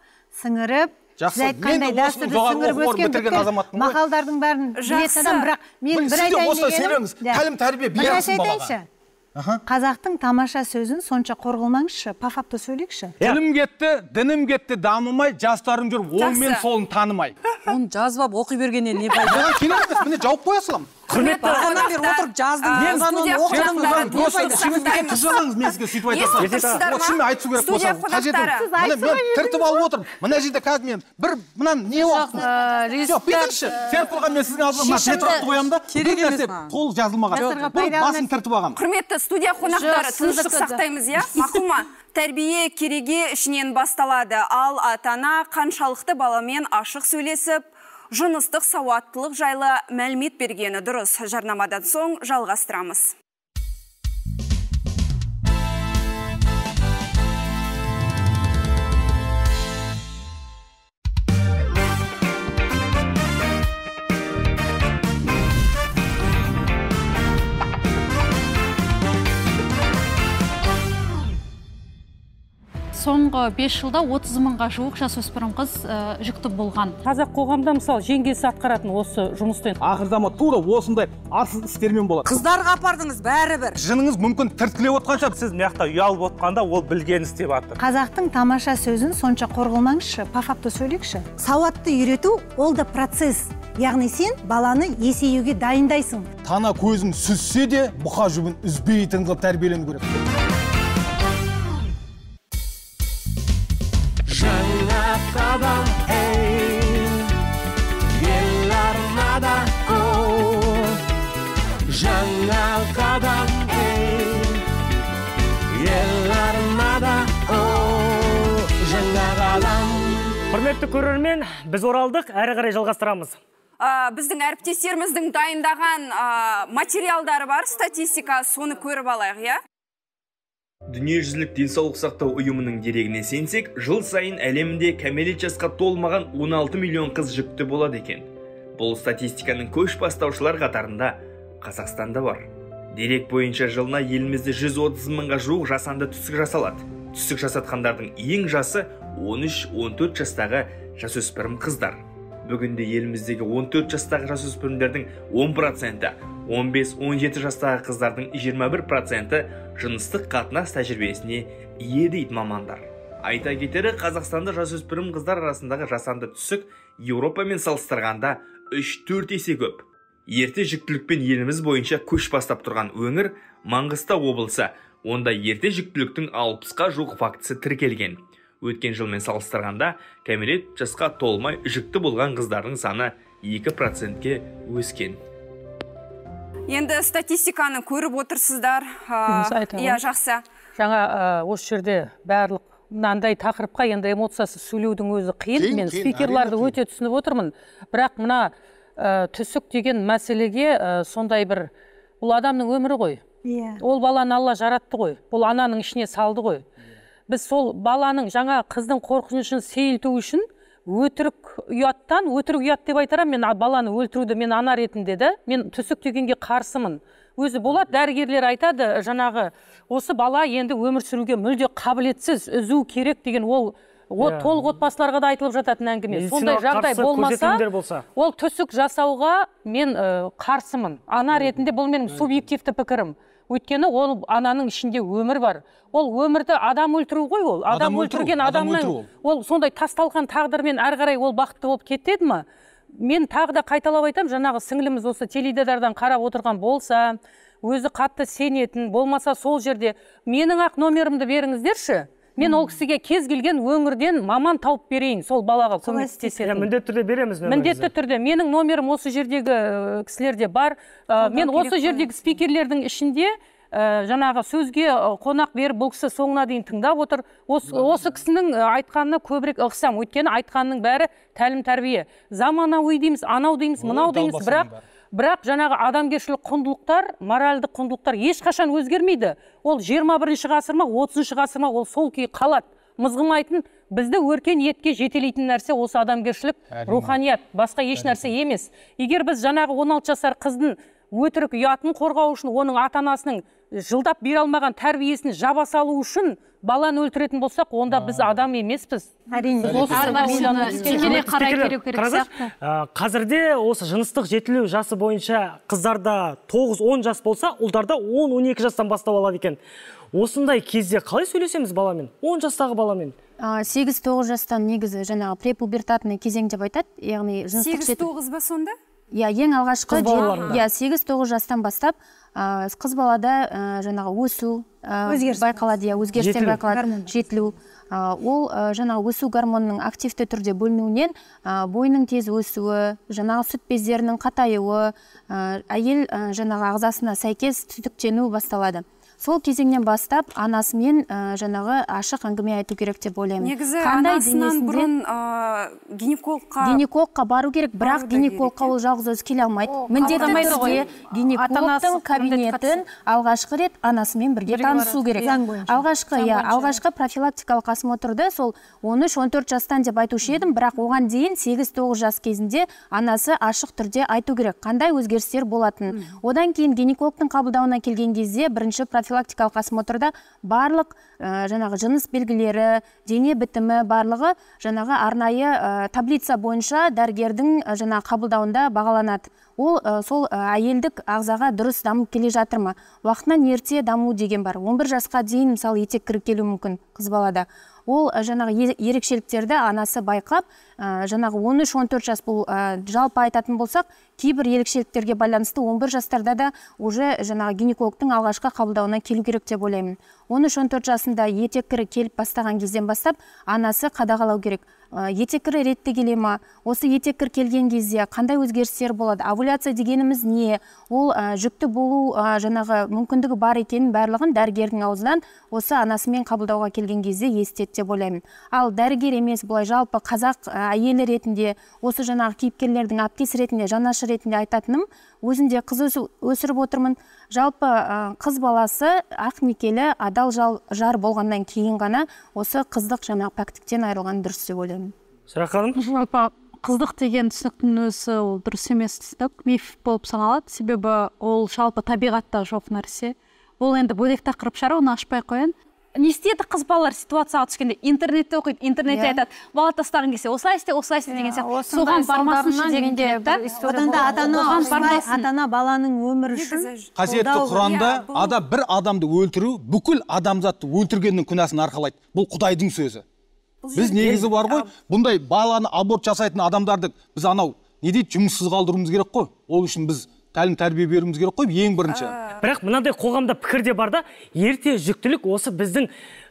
сіңіріп сіз айтқандай дәстүрді сіңіріп өскендіктен мақалдардың бәрін білетін адам бірақ мен бір айтайын дегенім тәлім тәрбие бір нәрсе айтайыншы қазақтың тамаша сөзін сонша қор қылмаңызшы пафапты сөйлейікші тілім иә. кетті дінім кетті дамымай жастарым жүр ол мен солын танымай оны жазып алып оқи бергеннен не пайда міне жауып қоя саламын құрметті ана бері отырып жаздым мен оқыдым мен мен керек тіртіп алып отырмын мына жерде қазір мен бір мынаны не жоқ бүйтіңізші серік қойған мен сіздің алдыма тетрадты қоямын да керек нәрсе толық жазылмаған бұл басын тіртіп алғанмын құрметті студия қонақтары тыныштық сақтаймыз иә мақұл ма тәрбие кереге ішінен басталады ал ата ана қаншалықты баламен ашық сөйлесіп жыныстық сауаттылық жайлы мәлімет бергені дұрыс жарнамадан соң жалғастырамыз соңғы 5 жылда 30 мыңға жуық жасөспірім қыз э, жүкті болған қазақ қоғамда мысалы жеңгесі атқаратын осы жұмысты заман тура осындай арсыз істермен болады қыздарға апардыңыз бәрібір жыныңыз мүмкін тірткілеп отқан шығар сіз мына жақта ұялып отқанда ол білгенін істеп жатыр қазақтың тамаша сөзін сонша қор қылмаңызшы по факту сөйлейікші сауатты үйрету ол да процесс яғни сен баланы есеюге дайындайсың тана көзін сүзсе де бұқа жүбін үзбейтін қылып тәрбиелену керек arkadan ey Yıllar nada o Жаңа қадам ей en nada oh, Жаңа қадам oh, Құрметті көрермен, біз оралдық, әрі қарай жалғастырамыз. Ә, біздің әріптестеріміздің дайындаған ә, материалдары бар, статистика, соны көріп алайық, иә? дүниежүзілік денсаулық сақтау ұйымының дерегіне сенсек жыл сайын әлемінде кәмелет жасқа толмаған 16 миллион қыз жүкті болады екен бұл статистиканың көш бастаушылар қатарында қазақстанда бар дерек бойынша жылына елімізде 130 мыңға жуық жасанды түсік жасалады түсік жасатқандардың ең жасы 13-14 жастағы жасөспірім қыздар бүгінде еліміздегі 14 жастағы жасөспірімдердің 10 проценті 15-17 жастағы қыздардың 21 проценті жыныстық қатынас тәжірибесіне ие дейді мамандар айта кетері қазақстанда жасөспірім қыздар арасындағы жасанды түсік еуропамен салыстырғанда үш 4 есе көп ерте жүктілікпен еліміз бойынша көш бастап тұрған өңір маңғыстау облысы онда ерте жүктіліктің алпысқа жоқ жуық фактісі тіркелген өткен жылмен салыстырғанда кәмелет жасқа толмай жүкті болған қыздардың саны 2 процентке өскен енді статистиканы көріп отырсыздар иә жақсы жаңа осы жерде барлық мынандай тақырыпқа енді эмоциясыз сөйлеудің өзі қиын мен спикерларды өте түсініп отырмын бірақ мына түсік деген мәселеге сондай бір бұл адамның өмірі ғой иә ол баланы алла жаратты ғой бұл ананың ішіне салды ғой иә. біз сол баланың жаңа қыздың қорқынышын сейілту үшін өтірік ұяттан өтірік ұят деп айтарам мен баланы өлтіруді мен ана ретінде да мен түсік дегенге қарсымын өзі болады дәрігерлер айтады жаңағы осы бала енді өмір сүруге мүлде қабілетсіз үзу керек деген ол yeah. Иә. толық отбасыларға да айтылып жататын әңгіме сондай жағдай болмаса ол түсік жасауға мен қарсымын ана ретінде бұл менің субъективті пікірім өйткені ол ананың ішінде өмір бар ол өмірді адам өлтіру ғой ол адам, адам өлтірген адамның ол сондай тасталған тағдырмен әрі қарай ол бақытты болып кетеді ма мен тағы да қайталап айтам жаңағы сіңліміз осы теледидардан қарап отырған болса өзі қатты сенетін болмаса сол жерде менің ақ номерімді беріңіздерші мен ол кісіге кез келген өңірден маман тауып берейін сол балаға көмектесетін міндетті түрде береміз міндетті түрде менің номерім осы жердегі кісілерде бар мен осы жердегі спикерлердің ішінде ә, жаңағы сөзге қонақ беріп бұл кісі соңына дейін тыңдап отыр осы, осы кісінің айтқанына көбірек ығысамын өйткені айтқанының бәрі тәлім тәрбие заманауи дейміз анау дейміз мынау дейміз бірақ бірақ жаңағы адамгершілік құндылықтар моральдық құндылықтар ешқашан өзгермейді ол 21 бірінші ғасыр ма отызыншы ғасыр ма ол сол күйі қалады мызғымайтын бізді өркениетке жетелейтін нәрсе осы адамгершілік руханият басқа еш нәрсе емес егер біз жаңағы 16 жасар қыздың өтірік ұятын қорғау үшін оның ата анасының жылдап бере алмаған тәрбиесін жаба салу үшін баланы өлтіретін болсақ онда біз адам емеспіз әрине қазірде осы жыныстық жетілу жасы бойынша қыздарда 9-10 жас болса ұлдарда 10 екі жастан бастау алады екен осындай кезде қалай сөйлесеміз баламен 10 жастағы баламен сегіз тоғыз жастан негізі жаңағы препубертатный кезең деп айтады яғни сегіз тоғыз ба сонда иә ең алғашқы иә сегіз тоғыз жастан бастап Э, қыз балада э, жаңағы өсу э, өзгеріс байқалады иә өзгерістер байқалады жетілу ол жаңағы өсу гормонының активті түрде бөлінуінен бойының тез өсуі жаңағы сүт бездерінің қатаюы әйел жаңағы ағзасына сәйкес түтіктену басталады сол кезеңнен бастап анасымен ә, жаңағы ашық әңгіме айту керек деп ойлаймын негізі қандай бұрын ә, гинекологқа бару керек бірақ гинекологқа ол жалғыз өзі келе алмайды міндетті түрде гинекологтың кабинетін алғашқы рет анасымен бірге танысу керек алғашқы иә алғашқы профилактикалық осмотрды сол 13-14 жастан деп айтушы едім бірақ оған дейін 8-9 жас кезінде анасы ашық түрде айту керек қандай өзгерістер болатынын одан кейін гинекологтың қабылдауына келген кезде бірінші профилактикалық осмотрда барлық ә, жаңағы жыныс белгілері дене бітімі барлығы жаңағы арнайы ә, таблица бойынша дәрігердің ә, жаңағы қабылдауында бағаланады ол сол әйелдік ағзаға дұрыс дамып келе жатыр ма уақытынан ерте даму деген бар 11 жасқа дейін мысалы етек кіріп келуі мүмкін қыз балада ол э, жаңағы ерекшеліктерді анасы байқап э, жаңағы 13-14 жас бұл э, жалпы айтатын болсақ кейбір ерекшеліктерге байланысты 11 жастарда да уже жаңағы гинекологтың алғашқы қабылдауына келу керек деп ойлаймын 13-14 жасында етек кірі келіп бастаған кезден бастап анасы қадағалау керек Э, етеккір ретті келе ма осы етеккір келген кезде қандай өзгерістер болады овуляция дегеніміз не ол ә, жүкті болу ә, жаңағы мүмкіндігі бар екенін барлығын дәрігердің аузынан осы анасымен қабылдауға келген кезде естеді деп ойлаймын ал дәрігер емес былай жалпы қазақ әйелі ретінде осы жаңағы кейіпкерлердің әпкесі ретінде жанашы ретінде айтатыным өзінде қыз өсіріп отырмын жалпы қыз баласы ақ некелі адал жал, жар болғаннан кейін ғана осы қыздық жаңағы пәктіктен айырылған дұрыс деп ойлаймын сұрақ ханым жалпы қыздық деген түсініктің өзі ол дұрыс емес түсінік миф болып саналады себебі ол жалпы табиғатта жоқ нәрсе ол енді бөлек тақырып шығар оны ашпай ақ қояйын не істеді қыз балалар ситуацияға түскенде интернетте оқиды интернетте yeah. Иә. айтады бала тастағың келсе осылай істе осылай істе деген иә, сияқты соған баланың өмірі қасиетті құранда иә, ада бір адамды өлтіру бүкіл адамзатты өлтіргеннің күнәсін арқалайды бұл құдайдың сөзі біз негізі бар ғой бұндай баланы аборт жасайтын адамдарды біз анау не дейді жұмыссыз қалдыруымыз керек қой ол үшін біз тәлім тәрбие беруіміз керек қой ең бірінші бірақ мынандай қоғамда пікір де бар да ерте жүктілік осы біздің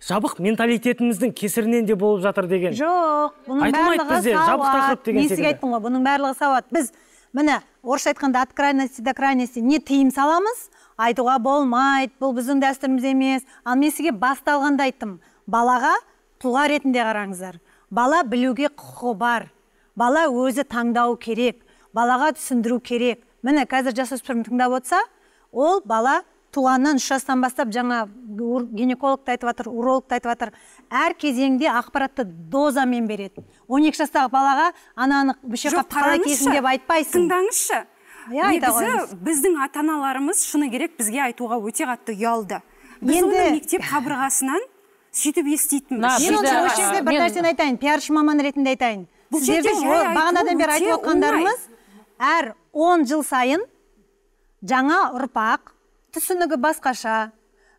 жабық менталитетіміздің кесірінен де болып жатыр деген жоқ бұның барлығы ғой бұның барлығы сауат біз міне орысша айтқанда от крайности до крайности не тыйым саламыз айтуға болмайды бұл біздің дәстүріміз емес ал мен сізге басталғанда айттым балаға тұлға ретінде қараңыздар бала білуге құқығы бар бала өзі таңдауы керек балаға түсіндіру керек міне қазір жасөспірім тыңдап отырса ол бала туғаннан үш жастан бастап жаңа гинеколог та айтып жатыр уролог та айтып жатыр әр кезеңде ақпаратты дозамен береді он екі жастағы балаға ананы біші қап қалай кисің деп айтпайсың тыңдаңызшы негізі біздің ата аналарымыз шыны керек бізге айтуға өте қатты ұялды біз енді... оны мектеп қабырғасынан сөйтіп еститінбіз осы жерде бір нәрсені айтайын пиаршы маман ретінде айтайын сіздердің бағанадан бері айтып отқандарыңыз әр 10 жыл сайын жаңа ұрпақ түсінігі басқаша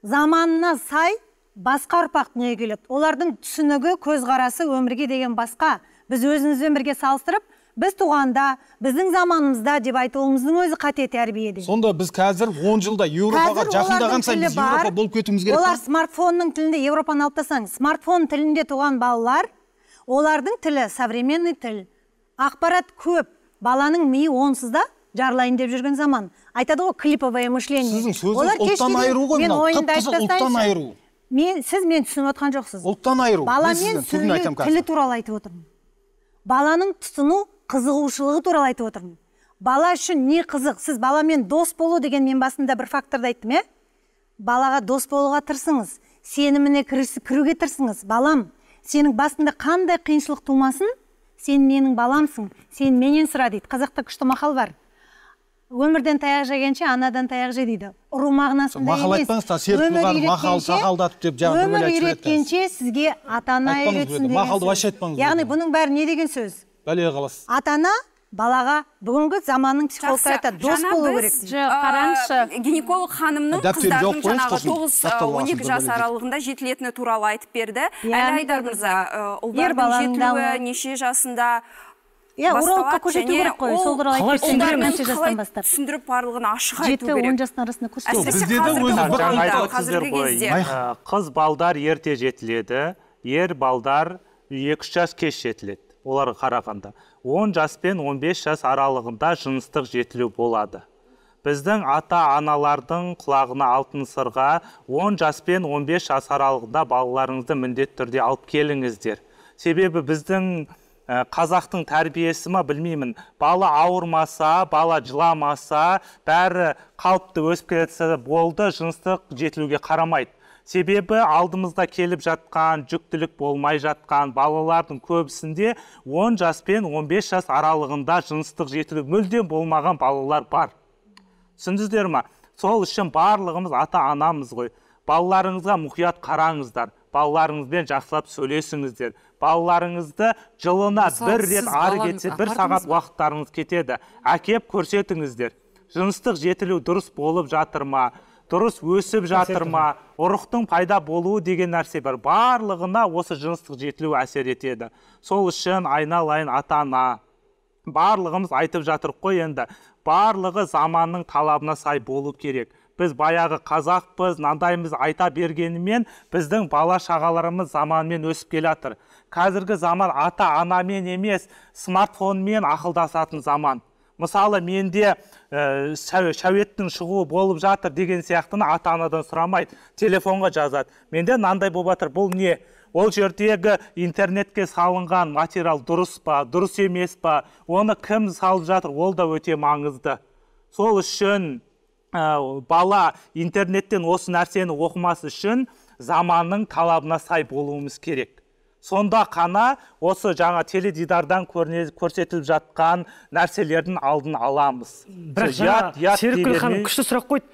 заманына сай басқа ұрпақ дүниеге келеді олардың түсінігі көзқарасы өмірге деген басқа біз өзімізбен бірге салыстырып біз туғанда біздің заманымызда деп айтуымыздың өзі қате тәрбие сонда біз қазір 10 жылда еуропаға жақындаған сайын біз еуропа болып кетуіміз керек олар смартфонның тілінде еуропаны алып тастаңыз смартфон тілінде туған балалар олардың тілі современный тіл ақпарат көп баланың миы онсыз да жарылайын деп жүрген заман айтады ғой клиповое мышление сіздің сөзіңіз ұлттан айыру ғой мен ойымды ұлттан айыру мен сіз мен түсініп отқан жоқсыз ұлттан айыру баламен сөйлеу тілі туралы айтып отырмын баланың тұтыну қызығушылығы туралы айтып отырмын бала үшін не қызық сіз баламен дос болу деген мен басында бір факторды айттым иә балаға дос болуға тырысыңыз сеніміне кіруге тырысыңыз балам сенің басында қандай қиыншылық тумасын сен менің баламсың сен менен сұра дейді қазақта күшті мақал бар өмірден таяқ жегенше анадан таяқ же дейді ұру мағынасында мақал айтпаңыз та мақал сақалдатып деп жаңағы өмір үйреткенше сізге ата ана үйретсін мақалды яғни бұның бәрі не деген сөз бәле қаласыз ата ана балаға бүгінгі заманның психологтары айтады дос болу керек қараңызшы гинеколог ханымның қыздардың жаңағы тоғыз он екі жас аралығында жетілетіні туралы айтып берді иә. әлайдар мырза ұлдардың жетілуі неше жасында иә урологқа көрсету керек қой сол туралы айтып бастап түсіндіріп барлығын ашық айту керек жеті он жастың арасында көрсету қыз балдар ерте жетіледі ер балдар екі үш жас кеш жетіледі оларға қарағанда 10 жас пен 15 жас аралығында жыныстық жетілу болады біздің ата аналардың құлағына алтын сырға 10 жас пен 15 жас аралығында балаларыңызды міндетті түрде алып келіңіздер себебі біздің ә, қазақтың тәрбиесі ма білмеймін бала ауырмаса бала жыламаса бәрі қалыпты өсіп келе болды жыныстық жетілуге қарамайды себебі алдымызда келіп жатқан жүктілік болмай жатқан балалардың көбісінде 10 жас пен 15 жас аралығында жыныстық жетілу мүлдем болмаған балалар бар түсіндіңіздер ма сол үшін барлығымыз ата анамыз ғой балаларыңызға мұқият қараңыздар балаларыңызбен жақсылап сөйлесіңіздер балаларыңызды жылына бір рет ары кетсе бір сағат уақыттарыңыз кетеді әкеп көрсетіңіздер жыныстық жетілу дұрыс болып жатыр ма дұрыс өсіп жатыр ма ұрықтың пайда болуы деген нәрсе бар барлығына осы жыныстық жетілу әсер етеді сол үшін айналайын ата ана барлығымыз айтып жатыр қой енді барлығы заманның талабына сай болу керек біз баяғы қазақпыз мынандаймыз айта бергенімен біздің бала шағаларымыз заманмен өсіп келе жатыр қазіргі заман ата анамен емес смартфонмен ақылдасатын заман мысалы менде ә, шәуеттің шығуы болып жатыр деген сияқтыны ата анадан сұрамайды телефонға жазады менде мынандай болып жатыр бұл не ол жердегі интернетке салынған материал дұрыс па дұрыс емес па оны кім салып жатыр ол да өте маңызды сол үшін ә, бала интернеттен осы нәрсені оқымас үшін заманның талабына сай болуымыз керек сонда қана осы жаңа теледидардан көрне, көрсетіліп жатқан нәрселердің алдын аламыз бірақ жаңа серікгүл ханым күшті сұрақ қойды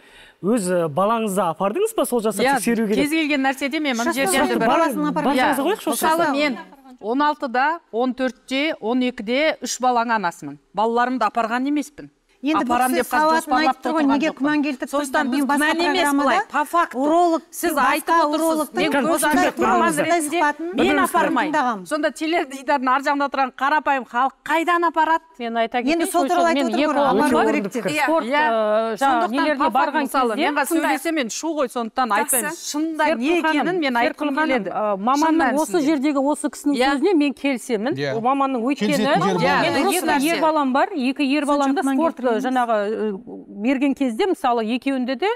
өз балаңызды апардыңыз ба сол жасап тексеру керек кез келген нәрседе мен мына жерде мысалы мен он алтыда он төртте он екіде үш баланың анасымын балаларымды апарған емеспін енді апарам деп неге күмән келтіріп сондықтан біз күмән емес былай по факту уролог сіз айтып отырсыз мен апармаймын сонда теледидардың ар жағында тұрған қарапайым халық қайдан апарады мен айта кетейін сол туралы айтып отырмын иә, э, иә. сөйлесем енді шу ғой сондықтан айтпаймын шынында не екенін мен э, айтқым келеді маманның осы жердегі осы кісінің иә. сөзіне мен келісемін маманның өйткені менің ер балам бар екі ер балам да спорт жаңағы берген кезде мысалы екеуінде де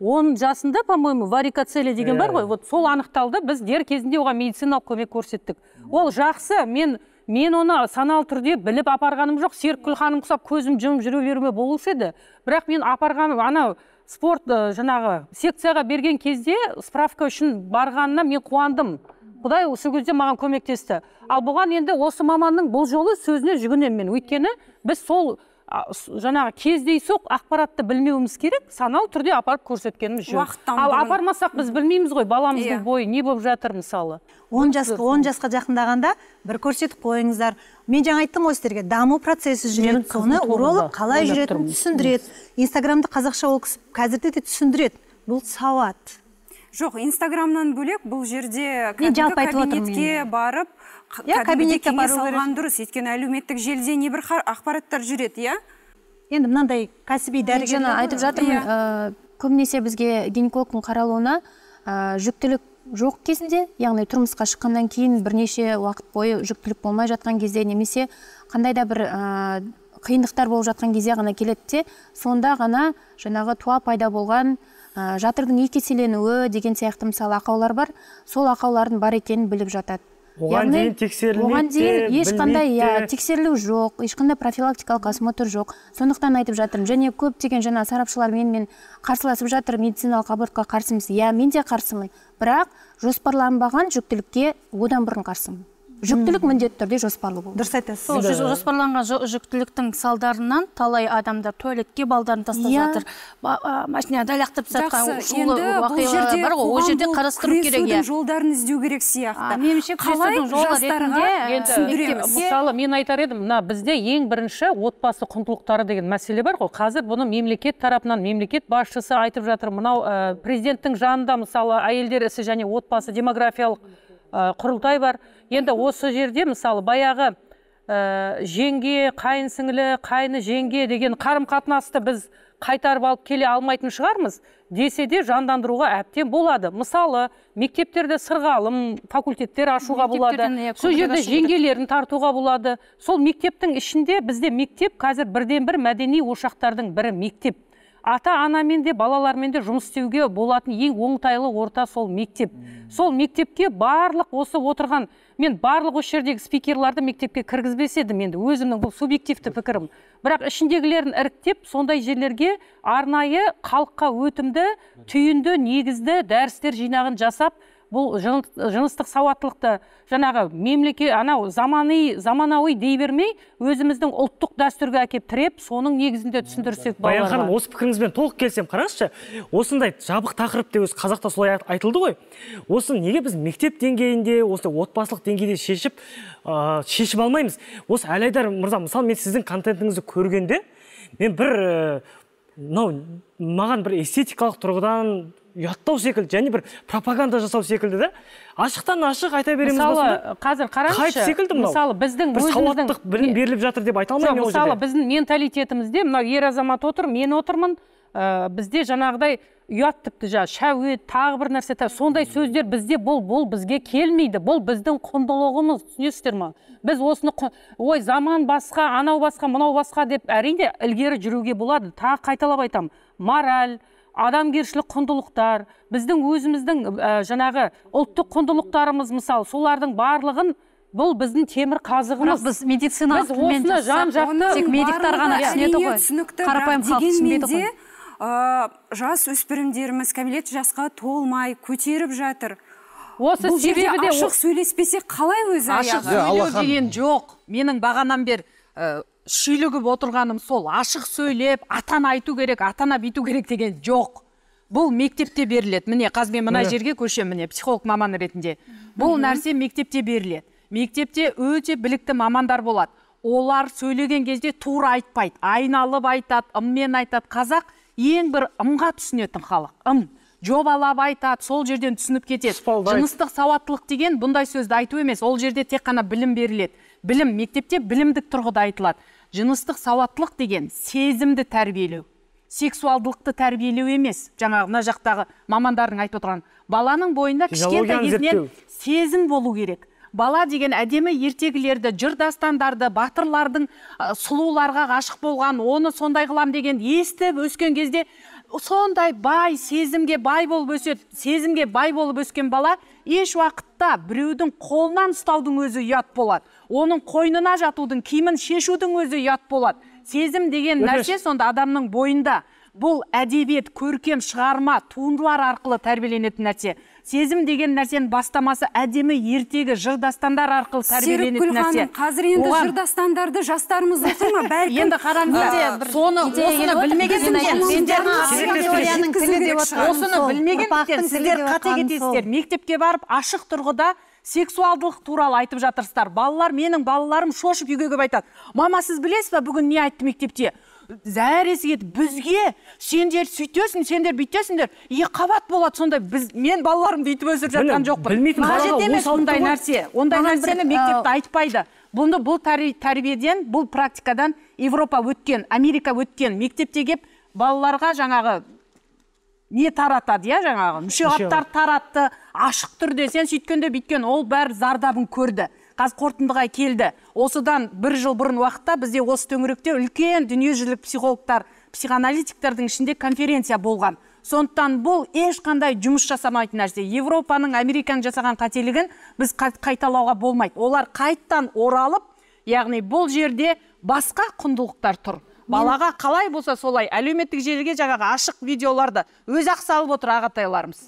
он жасында по моему варикоцелия деген бар ғой иә. вот сол анықталды біз дер кезінде оған медициналық көмек көрсеттік ол жақсы мен мен оны саналы түрде біліп апарғаным жоқ серікгүл ханым құсап көзім жұмып жүре беруіме болушы еді бірақ мен апарғаным анау спорт жаңағы секцияға берген кезде справка үшін барғанына мен қуандым құдай сол кезде маған көмектесті ал бұған енді осы маманның бұл жолы сөзіне жүгінемін мен өйткені біз сол жаңағы кездейсоқ ақпаратты білмеуіміз керек саналы түрде апарып көрсеткеніміз жөн ал апармасақ біз білмейміз ғой баламыздың иә. бойы не болып жатыр мысалы он жасқа он жасқа жақындағанда бір көрсетіп қойыңыздар мен жаңа айттым ғой сіздерге даму процесі жүреді соны уролог қалай жүретінін түсіндіреді инстаграмды қазақша ол кісі қазірде де түсіндіреді бұл сауат жоқ инстаграмнан бөлек бұл жерде кабинетке барып иә кабинетке бару керек дұрыс өйткені әлеуметтік желіде небір ақпараттар жүреді иә енді мынандай кәсіби дәрігер жаңа айтып жатырмын ыыы иә. э, көбінесе бізге гинекологтың қаралуына ыыы э, жүктілік жоқ кезінде яғни тұрмысқа шыққаннан кейін бірнеше уақыт бойы жүктілік болмай жатқан кезде немесе қандай да бір ыыы э, қиындықтар болып жатқан кезде ғана келеді де сонда ғана жаңағы туа пайда болған жатырдың екеселенуі деген сияқты мысалы ақаулар бар сол ақаулардың бар екенін біліп жатады оған дейін дейін ешқандай иә тексерілу жоқ ешқандай профилактикалық осмотр жоқ сондықтан айтып жатырмын және көптеген жаңа сарапшылар мен қарсыласып жатыр медициналық абортқа қарсымыз иә мен де қарсымын бірақ жоспарланбаған жүктілікке одан бұрын қарсымын жүктілік міндетті түрде жоспарлы болу дұрыс айтасыз сол жоспарланған жүктіліктің салдарынан талай адамдар туалетке балдарын тастап иә. жатыр машинада лақтырып ғой ол жерде қарастыру керек иә жолдарын іздеу керек сияқты меніңше мысалы мен айтар едім мына бізде ең бірінші отбасы құндылықтары деген мәселе бар ғой қазір бұны мемлекет тарапынан мемлекет басшысы айтып жатыр мынау президенттің жанында мысалы әйелдер ісі және отбасы демографиялық құрылтай бар енді осы жерде мысалы баяғы ә, жеңге қайын сіңлі қайны жеңге деген қарым қатынасты біз қайтарып алып келе алмайтын шығармыз десе де жандандыруға әбден болады мысалы мектептерде сырғалым факультеттер ашуға болады иә, сол жерде жеңгелерін тартуға болады сол мектептің ішінде бізде мектеп қазір бірден бір мәдени ошақтардың бірі мектеп ата анамен де балалармен де жұмыс істеуге болатын ең оңтайлы орта сол мектеп сол мектепке барлық осы отырған мен барлық осы жердегі спикерларды мектепке кіргізбес едім енді өзімнің бұл субъективті пікірім бірақ ішіндегілерін іріктеп сондай жерлерге арнайы халыққа өтімді түйінді негізді дәрістер жинағын жасап бұл жыныстық сауаттылықты жаңағы мемлекет анау замани заманауи дей бермей өзіміздің ұлттық дәстүрге әкеп тіреп соның негізінде түсіндірсек баян ханым осы пікіріңізбен толық келісемін қараңызшы осындай жабық тақырып деп өзі қазақта солай айтылды ғой осы неге біз мектеп деңгейінде осы отбасылық деңгейде шешіп ыыы шешіп алмаймыз осы әлайдар мырза мысалы мен сіздің контентіңізді көргенде мен бір э, мынау маған бір эстетикалық тұрғыдан ұяттау секілді және бір пропаганда жасау секілді да ашықтан ашық айта береміз мысалы қазір қараңызшы секілді мынау мысалы біздің бір сауаттық білім беріліп жатыр деп айта алмаймын мысалы біздің менталитетімізде мынау ер азамат отыр мен отырмын ә, бізде жаңағыдай ұят тіпті жаңағы шәует тағы бір нәрсе тағы, сондай сөздер бізде бұл бұл бізге келмейді бұл біздің құндылығымыз түсінесіздер ма біз осыны ой заман басқа анау басқа мынау басқа деп әрине ілгері жүруге болады тағы қайталап айтамын мораль адамгершілік құндылықтар біздің өзіміздің ә, жаңағы ұлттық құндылықтарымыз мысалы солардың барлығын бұл біздің темір қазығымыз біз медицина біз осыны жан жақты тек медиктер ғана қарапайым жас өспірімдеріміз кәмелет жасқа толмай көтеріп жатыр осы бұл жерде ашық сөйлеспесе қалай өзі ашық иә, деген жоқ менің бағанам бер шүйлігіп отырғаным сол ашық сөйлеп атана айту керек атана бүйту керек деген жоқ бұл мектепте беріледі міне қазір мен мына жерге көшемін міне психолог маман ретінде бұл нәрсе мектепте беріледі мектепте өте білікті мамандар болады олар сөйлеген кезде тура айтпайды айналып айтады ыммен айтады қазақ ең бір ымға түсінетін халық ым жобалап айтады сол жерден түсініп кетеді жыныстық сауаттылық деген бұндай сөзді айту емес ол жерде тек қана білім беріледі білім мектепте білімдік тұрғыда айтылады жыныстық сауаттылық деген сезімді тәрбиелеу сексуалдылықты тәрбиелеу емес жаңағы мына жақтағы мамандардың айтып отырған баланың бойында кішкентай кезінен сезім болу керек бала деген әдемі ертегілерді жыр дастандарды батырлардың ә, сұлуларға ғашық болған оны сондай қылам деген естіп өскен кезде сондай бай сезімге бай болып өседі сезімге бай болып өскен бала еш уақытта біреудің қолынан ұстаудың өзі ұят болады оның қойнына жатудың киімін шешудің өзі ұят болады сезім деген нәрсе сонда адамның бойында бұл әдебиет көркем шығарма туындылар арқылы тәрбиеленетін нәрсе сезім деген нәрсенің бастамасы әдемі ертегі жыр дастандар арқылы тәрбиеленетін нәрсе қазір енді Оған... жыр дастандарды жастарымыз оқыр ма енді осыны білмегендіктен сіздер қате кетесіздер мектепке барып ашық тұрғыда сексуалдылық туралы айтып жатырсыздар балалар менің балаларым шошып үйге келіп айтады мама сіз білесіз ба бүгін не айтты мектепте зәресі кетіп бізге сендер сөйтесің сендер бүйтесіңдер қабат болады сонда біз мен балаларымды өйтіп өсіріп жатқан жоқпын білмейтін қажет емес ондай нәрсе ондай нәрсені мектепте айтпайды бұны бұл тәрбиеден бұл практикадан европа өткен америка өткен мектепте келіп балаларға жаңағы не таратады иә жаңағы қаптар таратты ашық түрде сен сөйткенде бүйткен ол бәрі зардабын көрді қазір қорытындыға келді осыдан бір жыл бұрын уақытта бізде осы төңіректе үлкен дүниежүзілік психологтар психоаналитиктердің ішінде конференция болған сондықтан бұл ешқандай жұмыс жасамайтын нәрсе европаның американың жасаған қателігін біз қайталауға болмайды олар қайттан оралып яғни бұл жерде басқа құндылықтар тұр балаға қалай болса солай әлеуметтік желіге жаңағы ашық видеоларды өзі ақ салып отыр ағатайларымыз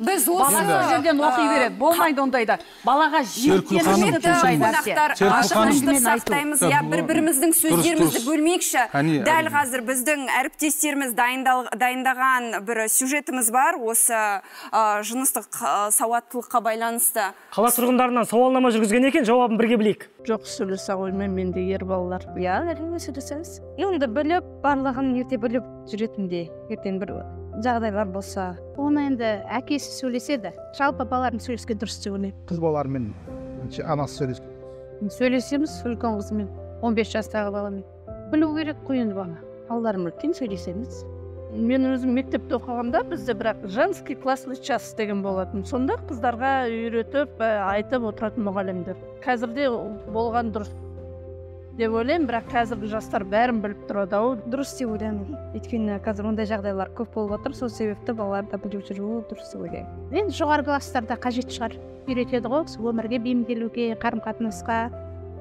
біз осы жерден береді балаға сақтаймыз иә бір біріміздің сөздерімізді бөлмейікші дәл қазір біздің әріптестеріміз дайындаған бір сюжетіміз бар осы жыныстық сауаттылыққа байланысты қала тұрғындарынан сауалнама жүргізген екен жауабын бірге білейік жоқ сөйлесе қоймаймын мен де ер балалар иә әрине сөйлесеміз енді біліп барлығын ерте біліп жүретіндей ертең бір жағдайлар болса оны енді әкесі сөйлеседі жалпы балалармен сөйлескен дұрыс деп ойлаймын қыз балалармен анасы сөйлескен сөйлесеміз үлкен қызымен он бес жастағы баламен білу керек қой енді бала балаларым үлкен сөйлесеміз мен өзім мектепте оқығанда бізде бірақ женский классный час деген болатын сонда қыздарға үйретіп э, айтып отыратын мұғалімдер қазірде болған дұрыс деп ойлаймын бірақ қазіргі жастар бәрін біліп тұрады ау дұрыс деп ойлаймын өйткені қазір ондай жағдайлар көп болып жатыр сол себепті балалар да біліп жүруі дұрыс деп ойлаймын енді жоғары класстарда қажет шығар үйретеді ғой өмірге бейімделуге қарым қатынасқа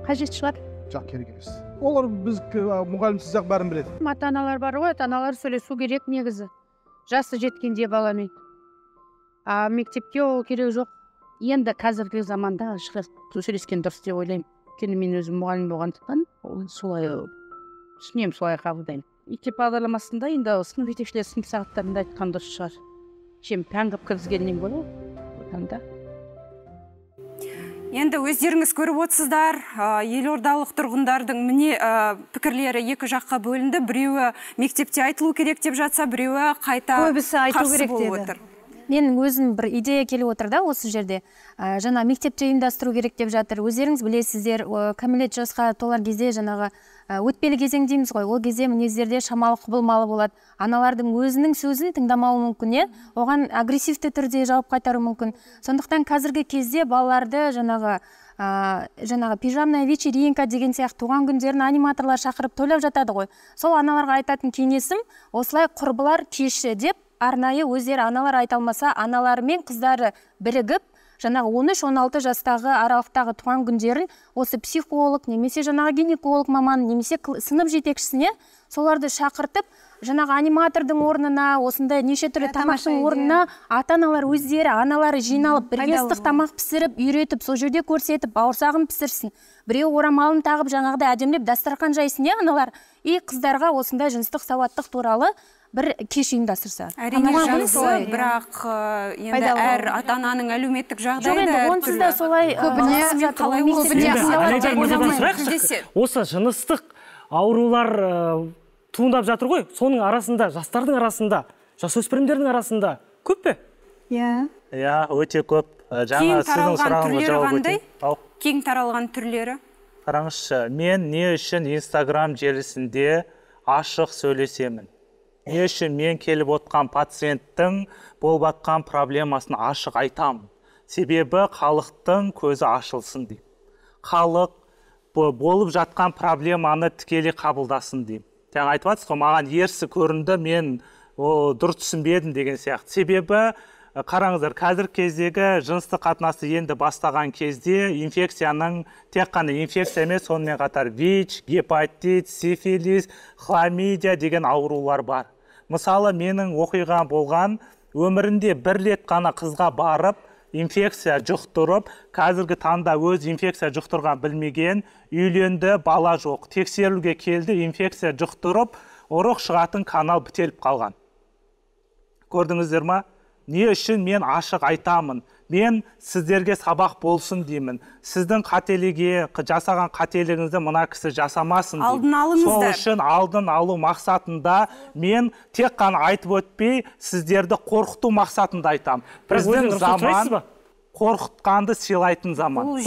қажет шығар жоқ керек емес олар біз мұғалімсіз ақ бәрін біледі ата аналар бар ғой ата аналар сөйлесу керек негізі жасы жеткенде баламен а мектепке ол керек жоқ енді қазіргі заманда сөйлескен дұрыс деп ойлаймын өйткені мен өзім мұғалім болғандықтан солай түсінемін солай қабылдаймын мектеп бағдарламасында енді сынып жетекшілері сынып сағаттарында айтқан дұрыс шығар чем пән қылып кіргізгеннен гөрі таңда енді өздеріңіз көріп отырсыздар ә, елордалық тұрғындардың міне ә, пікірлері екі жаққа бөлінді біреуі мектепте айтылу керек деп жатса біреуі қайта көбісі айту керек деді отыр менің өзім бір идея келіп отыр да осы жерде ә, жаңа мектепте ұйымдастыру керек деп жатыр өздеріңіз білесіздер ә, кәмелет жасқа толар кезде жаңағы ә, өтпелі кезең дейміз ғой ол кезде мінездерде шамалы құбылмалы болады аналардың өзінің сөзін тыңдамауы мүмкін иә оған агрессивті түрде жауап қайтару мүмкін сондықтан қазіргі кезде балаларды жаңағы ә, жаңағы пижамная вечеринка деген сияқты туған күндерін аниматорлар шақырып тойлап жатады ғой сол аналарға айтатын кеңесім осылай құрбылар кеші деп арнайы өздері аналар айта алмаса аналары мен қыздары бірігіп жаңағы он 16 жастағы аралықтағы туған күндерін осы психолог немесе жаңағы гинеколог маман немесе сынып жетекшісіне соларды шақыртып жаңағы аниматордың орнына осындай неше түрлі тамақтың орнына ата аналар өздері аналары жиналып бірге ыстық тамақ пісіріп үйретіп сол жерде көрсетіп бауырсағын пісірсін біреу орамалын тағып жаңағыдай әдемілеп дастархан жайсын иә аналар и қыздарға осындай жыныстық сауаттық туралы бір кеш ұйымдастырса әрине иә. әр ата ананың әлеуметтік жағдайы осы жыныстық аурулар туындап жатыр ғой соның арасында жастардың арасында жасөспірімдердің арасында көп пе иә иә өте көп жаңа кең таралған түрлері қараңызшы мен не үшін инстаграм желісінде ашық сөйлесемін не үшін мен келіп отқан пациенттің болып проблемасын ашық айтам. себебі халықтың көзі ашылсын деймін халық болып жатқан проблеманы тікелей қабылдасын деймін жаңа айтып жатсыз ғой маған ерсі көрінді мен о, дұрыс түсінбедім деген сияқты себебі қараңыздар қазіргі кездегі жыныстық қатынасты енді бастаған кезде инфекцияның тек қана инфекция емес сонымен қатар вич гепатит сифилис хламидия деген аурулар бар мысалы менің оқиға болған өмірінде бір рет қана қызға барып инфекция жұқтырып қазіргі таңда өз инфекция жұқтырған білмеген үйленді бала жоқ тексеруге келді инфекция жұқтырып ұрық шығатын канал бітеліп қалған көрдіңіздер ма не үшін мен ашық айтамын мен сіздерге сабақ болсын деймін сіздің қателіге жасаған қателігіңізді мына кісі жасамасын алдын алыңыздар сол үшін алдын алу мақсатында мен тек қана айтып өтпей сіздерді қорқыту мақсатында айтамын біздің заман қорқытқанды сыйлайтын заман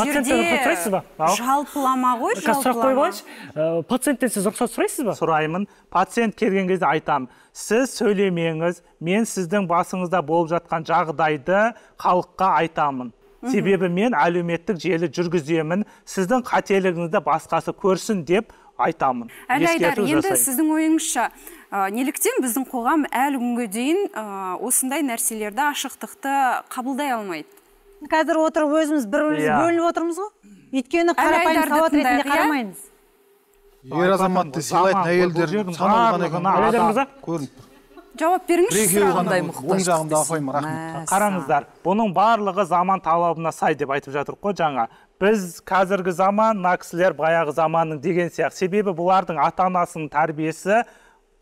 жалпылама ғой сұрақ қойып алайыншы э, пациенттен сіз рұқсат сұрайсыз ба сұраймын пациент келген кезде айтамын сіз сөйлемеңіз мен сіздің басыңызда болып жатқан жағдайды халыққа айтамын себебі мен әлеуметтік желі жүргіземін сіздің қателігіңізді басқасы көрсін деп айтамын әлі енді сіздің ойыңызша ә, неліктен біздің қоғам әлі күнге дейін ә, осындай нәрселерді ашықтықты қабылдай алмайды қазір отырып өзіміз бір біріміз yeah. Иә. бөлініп отырмыз ғой өйткені қарапайым сауат ретінде иә? қарамаймыз ер азаматты сыйлайтын әйелдер саналған жауап беріңізші қараңыздар бұның барлығы заман талабына сай деп айтып жатыр ғой жаңа біз қазіргі заман мына кісілер баяғы заманның деген сияқты себебі бұлардың ата анасының тәрбиесі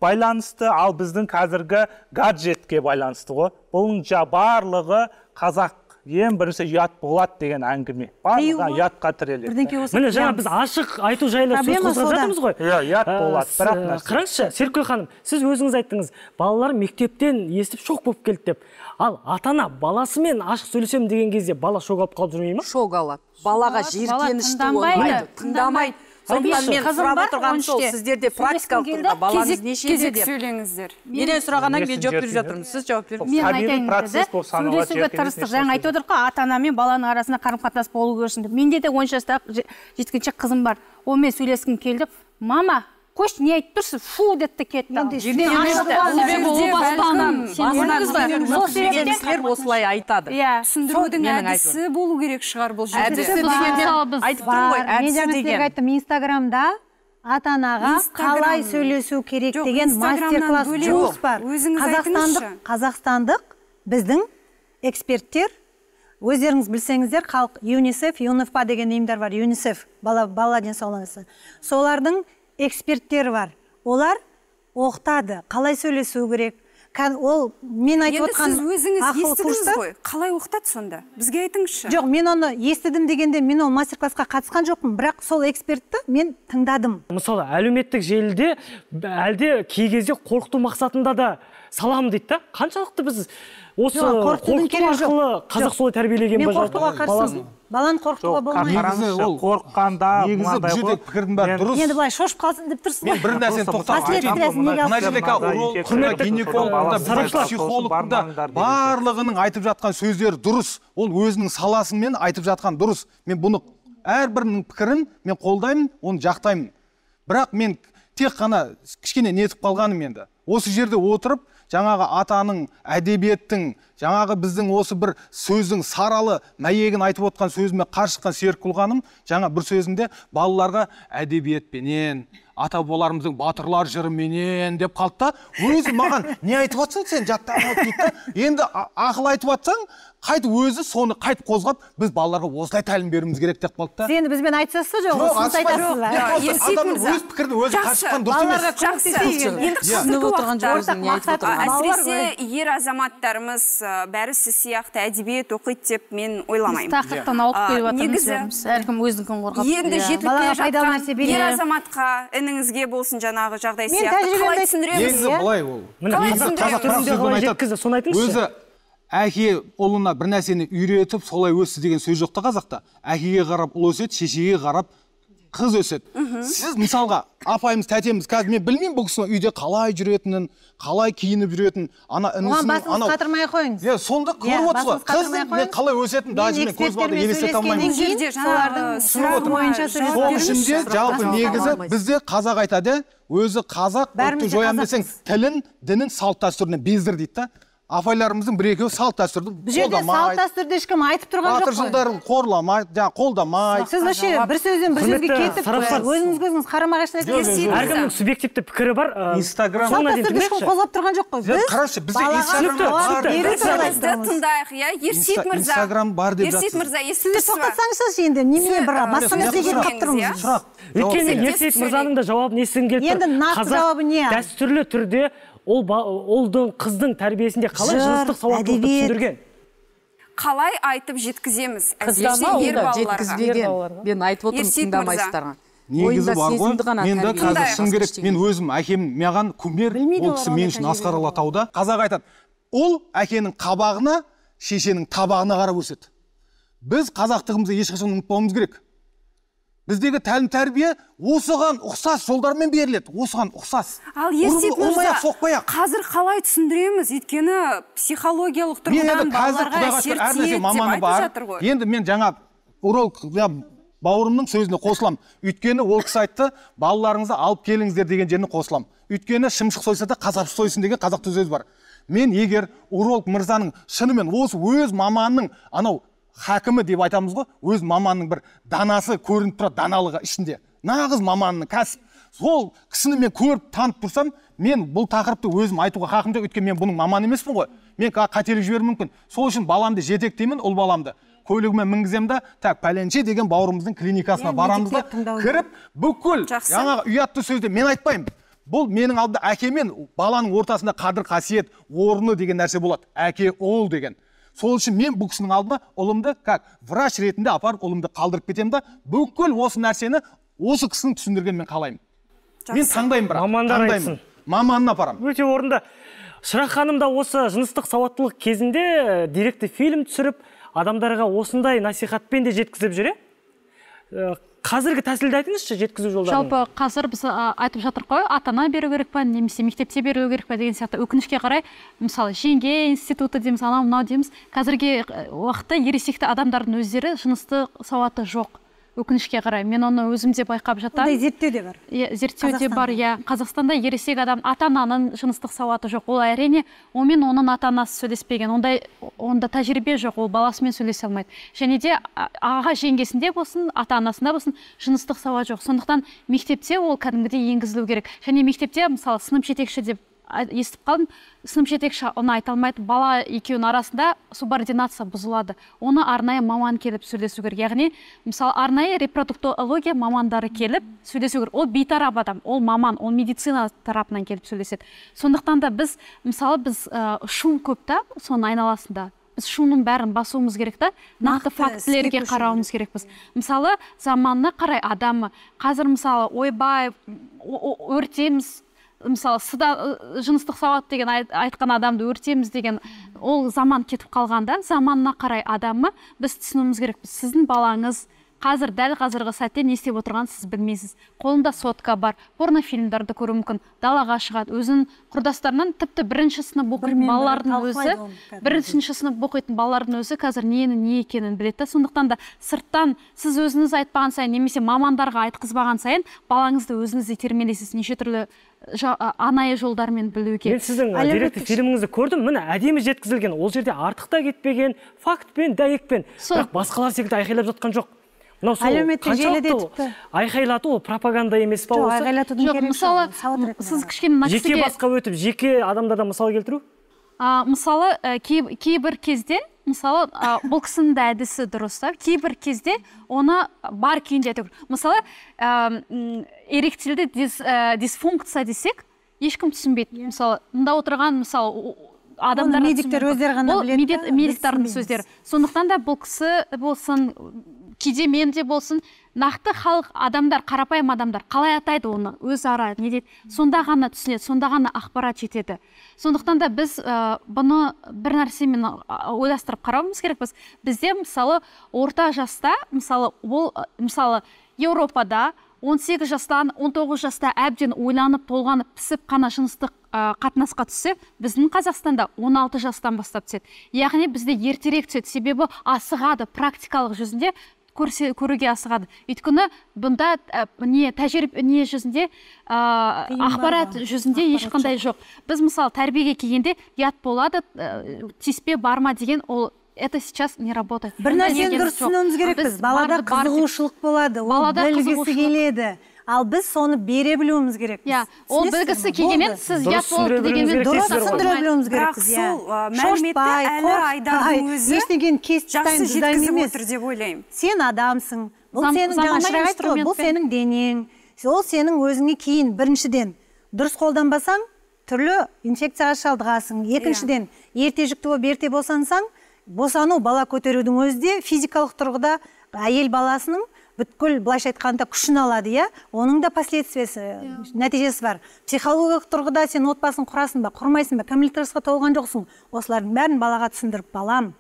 байланысты ал біздің қазіргі гаджетке байланысты ғой бұның барлығы қазақ ең бірінші ұят болады деген әңгіме барлығы ұятқа тіреледі міне жаңа біз ашық айту жайлы сөз қозғап жатырмыз ғой иә ұят ә, болады бірақ қараңызшы серікгүл ханым сіз өзіңіз айттыңыз балалар мектептен естіп шок болып келді деп ал ата ана баласымен ашық сөйлесемін деген кезде бала шок алып қалып жүрмей ма шок алады балаға жиіркенішті тыңдамайды мен сұрап отырғаным сол сіздерде практикалық тұрғыда балаңыз нешеде деп сөйлеңіздер менен сұрағаннан мен жауап беріп жатырмын сіз жауап беріңіз мен айтайын деді сөйлесуге тырыстық жаңа айтып отыр ғой ата ана мен баланың арасында қарым қатынас болу керек үшін менде де он жастағы жеткіншек қызым бар онымен сөйлескім келді мама қойшы не айтып тұрсың фу деп те кетті осылай айтады иә түсіндірудің әдісі болу керек шығар бұл жерде айттым инстаграмда ата анаға қалай сөйлесу керек деген мастер класс жұмыс бар қазақстандық қазақстандық біздің эксперттер өздеріңіз білсеңіздер халық юнисеф юнфпа деген ұйымдар бар юнисеф бала, бала денсаулығы солардың эксперттер бар олар оқытады қалай сөйлесу керек ол мен айтып отқан сіз өзіңіз естідіңіз ғой қалай оқытады сонда бізге айтыңызшы жоқ мен оны естідім дегенде мен ол мастер классқа қатысқан жоқпын бірақ сол экспертті мен тыңдадым мысалы әлеуметтік желіде әлде кей кезде қорқыту мақсатында да саламын дейді да қаншалықты біз осы қорқыту арқылы қазақ солай тәрбиелеген ба қорқытуға қарсымын баланы қорқытуға болмайды негізі ол қорыққанда негізі бұл жерде пікірдің бәрі дұрыс енді былай шошып қалсын деп тұрсыз ғой бір нәрсені тоқтағанда барлығының айтып жатқан сөздері дұрыс ол өзінің саласымен айтып жатқан дұрыс мен бұны әрбірінің пікірін мен қолдаймын оны жақтаймын бірақ мен тек қана кішкене нетіп қалғаным енді осы жерде отырып жаңағы атаның әдебиеттің жаңағы біздің осы бір сөздің саралы мәйегін айтып отқан сөзіме қарсы шыққан серікгүл ханым жаңа бір сөзінде балаларға әдебиетпенен ата бабаларымыздың батырлар жырыменен деп қалды да өзі маған не айтып отырсың сен жаттап дейді енді ақыл айтып жатсаң қайтып өзі соны қайтып қозғап біз балаларға осылай тәлім беруіміз керек деп қалды да сіз енді бізбен айтысасыз ба жоқ сіз айтасыз ба иә, адамның өз пікірін өзі қашқан дұрыс емес жақсы әсіресе иә. ер азаматтарымыз бәрі сіз сияқты әдебиет оқиды деп мен ойламаймын тақырыптан ауытқып жатырмыз әркім өздігін қорғап енді жетіліп бара жатқан ер азаматқа ініңізге болсын жаңағы жағдай сияқты қалай түсіндіреміз негізі иә. былай ол соны айтыңызшы әке ұлына бір нәрсені үйретіп солай өсті деген сөз жоқ та қазақта әкеге қарап ұл өседі шешеге қарап қыз өседі сіз мысалға апайымыз тәтеміз қазір мен білмеймін бұл кісінің үйде қалай жүретінін қалай киініп жүретінін ана інісін басыңыз қатырмай қойыңыз иә сонда көріп иә, отырсыз қыз қалай өсетінін даже мен көз алдыма елестете алмаймын соның ішінде жалпы негізі бізде қазақ айтады иә өзі қазақ ұлтты жоямын десең тілін дінін салт дәстүрінен бездір дейді да апайларымыздың бір екеуі салт дәстүрді бұл жерде салт дәстүрді ешкім айтып тұрған жоқ қой жылдарын қорламайды жаңағы қолдамайды сіз вообще бір сөзден бір сөзге кетіп өзіңіз өзіңіз қарама қайшы әркімнің субъективті пікірі бар инстаграм салт дәстүрді ешкім тұрған жоқ қой біз қарашы бізде тыңдайық иә ерсейіт мырза инстаграм бар деп ерсейіт мырза сіз тоқтатсаңызшы енді немене бір басқа неге қалып тұрмыз сұрақ өйткені ерсейіт мырзаның да жауабын естігім келіп тұр енді нақты жауабы не дәстүрлі түрде ол ұлдың қыздың тәрбиесінде қалай жыныстық сауаттылықты түсіндірген қалай айтып жеткіземіз мен айтып отырмын тыңдамайсыздар негізі бар ғой мен де қазір керек мен өзім әкем маған кумир ол кісі мен үшін асқар алатауда қазақ айтады ұл әкенің қабағына шешенің табағына қарап өседі біз қазақтығымызды ешқашан ұмытпауымыз керек біздегі тәлім тәрбие осыған ұқсас жолдармен беріледі осыған ұқсас ал мырза қазір қалай түсіндіреміз өйткені психологиялық тұрғыдан енді мен жаңа уролог бауырымның сөзіне қосыламын өйткені ол кісі айтты балаларыңызды алып келіңіздер деген жеріне қосыламын өйткені шымшық сойса да қазақ сойсын деген қазақта сөз бар мен егер уролог мырзаның шынымен осы өз маманның анау хакімі деп айтамыз ғой өз маманның бір данасы көрініп тұрады даналығы ішінде нағыз маманның кәсіп сол кісіні мен көріп танып тұрсам мен бұл тақырыпты өзім айтуға хақым жоқ өйткені мен бұның маманы емеспін ғой мен қателік жіберуім мүмкін сол үшін баламды жетектеймін ұл баламды көлігіме мінгіземін да так пәленше деген бауырымыздың клиникасына барамыз да кіріп бүкіл жаңағы ұятты сөзді мен айтпаймын бұл менің алдымда әке мен баланың ортасында қадір қасиет орны деген нәрсе болады әке ұл деген сол үшін мен бұл кісінің алдына ұлымды как врач ретінде апарып ұлымды қалдырып кетемін да бүкіл осы нәрсені осы кісінің түсіндіргенін мен қалаймын мен таңдаймын бірақ мамандар айтсын маманына апарамын өте орынды шырақ ханым да осы жыныстық сауаттылық кезінде э, деректі фильм түсіріп адамдарға осындай насихатпен де жеткізіп жүр иә қазіргі тәсілді айтыңызшы жеткізу жолдарын жалпы қазір біз айтып жатырмық қой ата ана беру керек па немесе мектепте беру керек па деген сияқты өкінішке қарай мысалы жеңге институты дейміз анау мынау дейміз қазіргі э, уақытта ересекті адамдардың өздері жынысты сауаты жоқ өкінішке қарай мен оны өзімде байқап жатамын ондай зерттеу де бар иә зерттеу де бар иә қазақстанда ересек адам ата ананың жыныстық сауаты жоқ ол әрине онымен оның ата анасы сөйлеспеген ондай онда тәжірибе жоқ ол баласымен сөйлесе алмайды және де аға жеңгесінде болсын ата анасында болсын жыныстық сауат жоқ сондықтан мектепте ол кәдімгідей енгізілу керек және мектепте мысалы сынып жетекші деп естіп қалдым сынып жетекші оны айта алмайды бала екеуінің арасында субординация бұзылады оны арнайы маман келіп сөйлесу керек яғни мысалы арнайы репродуктология мамандары келіп сөйлесу керек ол бейтарап адам ол маман ол медицина тарапынан келіп сөйлеседі сондықтан да біз мысалы біз ә, шум көп та соның айналасында біз шумның бәрін басуымыз керек та нақты фактілерге қарауымыз керекпіз мысалы заманына қарай адамы қазір мысалы ойбай өртейміз мысалы сыда жыныстық сауат деген айтқан адамды өртеміз деген ол заман кетіп да заманына қарай адамы біз түсінуіміз керекпіз сіздің балаңыз қазір дәл қазіргі сәтте не істеп отырғанын сіз білмейсіз қолында сотка бар порнофильмдарды көруі мүмкін далаға шығады өзінің құрдастарынан тіпті бірінші сынып оқитын балалардың өзі бірінші сынып оқитын балалардың өзі қазір нені не екенін біледі да сондықтан да сырттан сіз өзіңіз айтпаған сайын немесе мамандарға айтқызбаған сайын балаңызды өзіңіз де неше түрлі анайы жолдармен керек мен сіздің деректі фильміңізді көрдім міне әдемі жеткізілген ол жерде артық та кетпеген фактпен дәйекпен бірақ басқалар секілді айқайлап жатқан жоқ мынау сол әлеуметтік желіде айқайлату ол пропаганда емес па осы жоқ мысалы сіз кішкене жеке басқа өтіп жеке адамдардан мысал келтіру мысалы э, кейбір кезде мысалы бұл кісінің де әдісі дұрыс та кейбір кезде оны бар күйінде айту мысалы ә, эректильді э, дисфункция десек ешкім түсінбейді yeah. Иә. мысалы мында отырған мысалы адамдар медиктер өздері ғана біледі сөздері сондықтан да бұл кісі болсын кейде де болсын нақты халық адамдар қарапайым адамдар қалай атайды оны өзара не дейді сонда ғана түсінеді сонда ғана ақпарат жетеді сондықтан да біз ә, бұны бір нәрсемен ойластырып қарауымыз керекпіз бізде мысалы орта жаста мысалы ол мысалы еуропада 18 жастан 19 жаста әбден ойланып толғанып пісіп қана жыныстық ә, қатынасқа түссе біздің қазақстанда 16 жастан бастап түседі яғни бізде ертерек түседі себебі асығады практикалық жүзінде көрсе, көруге асығады өйткені бұнда ә, не тәжірибе не жүзінде ә, ақпарат жүзінде ешқандай жоқ біз мысалы тәрбиеге келгенде ұят болады ә, тиіспе барма деген ол это сейчас не работает бір нәрсені дұрыс түсінуіміз керекпіз балада қызығушылық болады ол білгісі келеді ал біз соны бере білуіміз керек иә ол білгісі келгенмен сіз ұят болды дегенмен дұрыс түсіндіре білуіміз керекпіз иә мәліметті әлі айдаудың өзі ештеңені кес жақсы жеткізіп отыр деп ойлаймын сен адамсың бұл сенің жаңа шырақ айтты ғой бұл сенің денең ол сенің өзіңе кейін біріншіден дұрыс қолданбасаң түрлі инфекцияға шалдығасың иә. екіншіден ерте жүкті болып ерте босансаң босану бала көтерудің өзі де физикалық тұрғыда әйел баласының бүткіл былайша айтқанда күшін алады иә оның да последствиясы yeah. Иә. нәтижесі бар психологиялық тұрғыда сен отбасын құрасың ба құрмайсың ба кәмелеттік жасқа толған жоқсың осылардың бәрін балаға түсіндіріп балам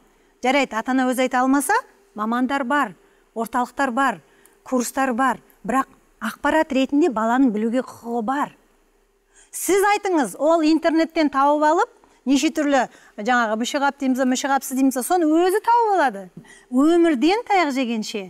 жарайды ата ана өзі айта алмаса мамандар бар орталықтар бар курстар бар бірақ ақпарат ретінде баланың білуге құқығы бар сіз айтыңыз ол интернеттен тауып алып неше түрлі жаңағы мүшеғап дейміз ба мүшеғапсыз дейміз ба соны өзі тауып алады өмірден таяқ жегенше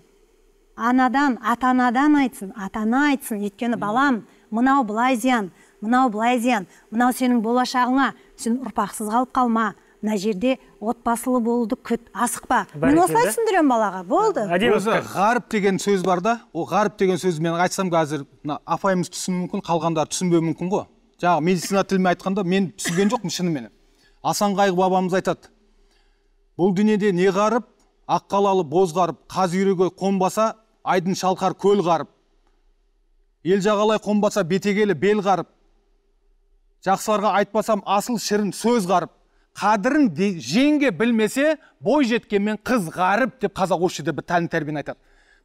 анадан ата анадан айтсын ата ана айтсын өйткені балам мынау былай зиян мынау былай зиян мынау сенің болашағыңа сен ұрпақсыз қалып қалма мына жерде отбасылы болуды күт асықпа мен осылай түсіндіремін балаға болды ғарып ғаріп деген сөз бар да ол ғаріп деген сөзді мен айтсам қазір мына апайымыз түсінуі мүмкін қалғандары түсінбеуі мүмкін ғой жаңағы медицина тілімен айтқанда мен түсінген жоқпын шынымен асан қайғы бабамыз айтады бұл дүниеде не ғарып аққалалы боз ғаріп қаз үйрегі қонбаса айдын шалқар көл қарып ел жағалай қонбаса бетегелі бел қарып жақсыларға айтпасам асыл шірін сөз қарып қадірін жеңге білмесе бой жеткенмен қыз ғаріп деп қазақ жерде бір тәлім тәрбиені айтады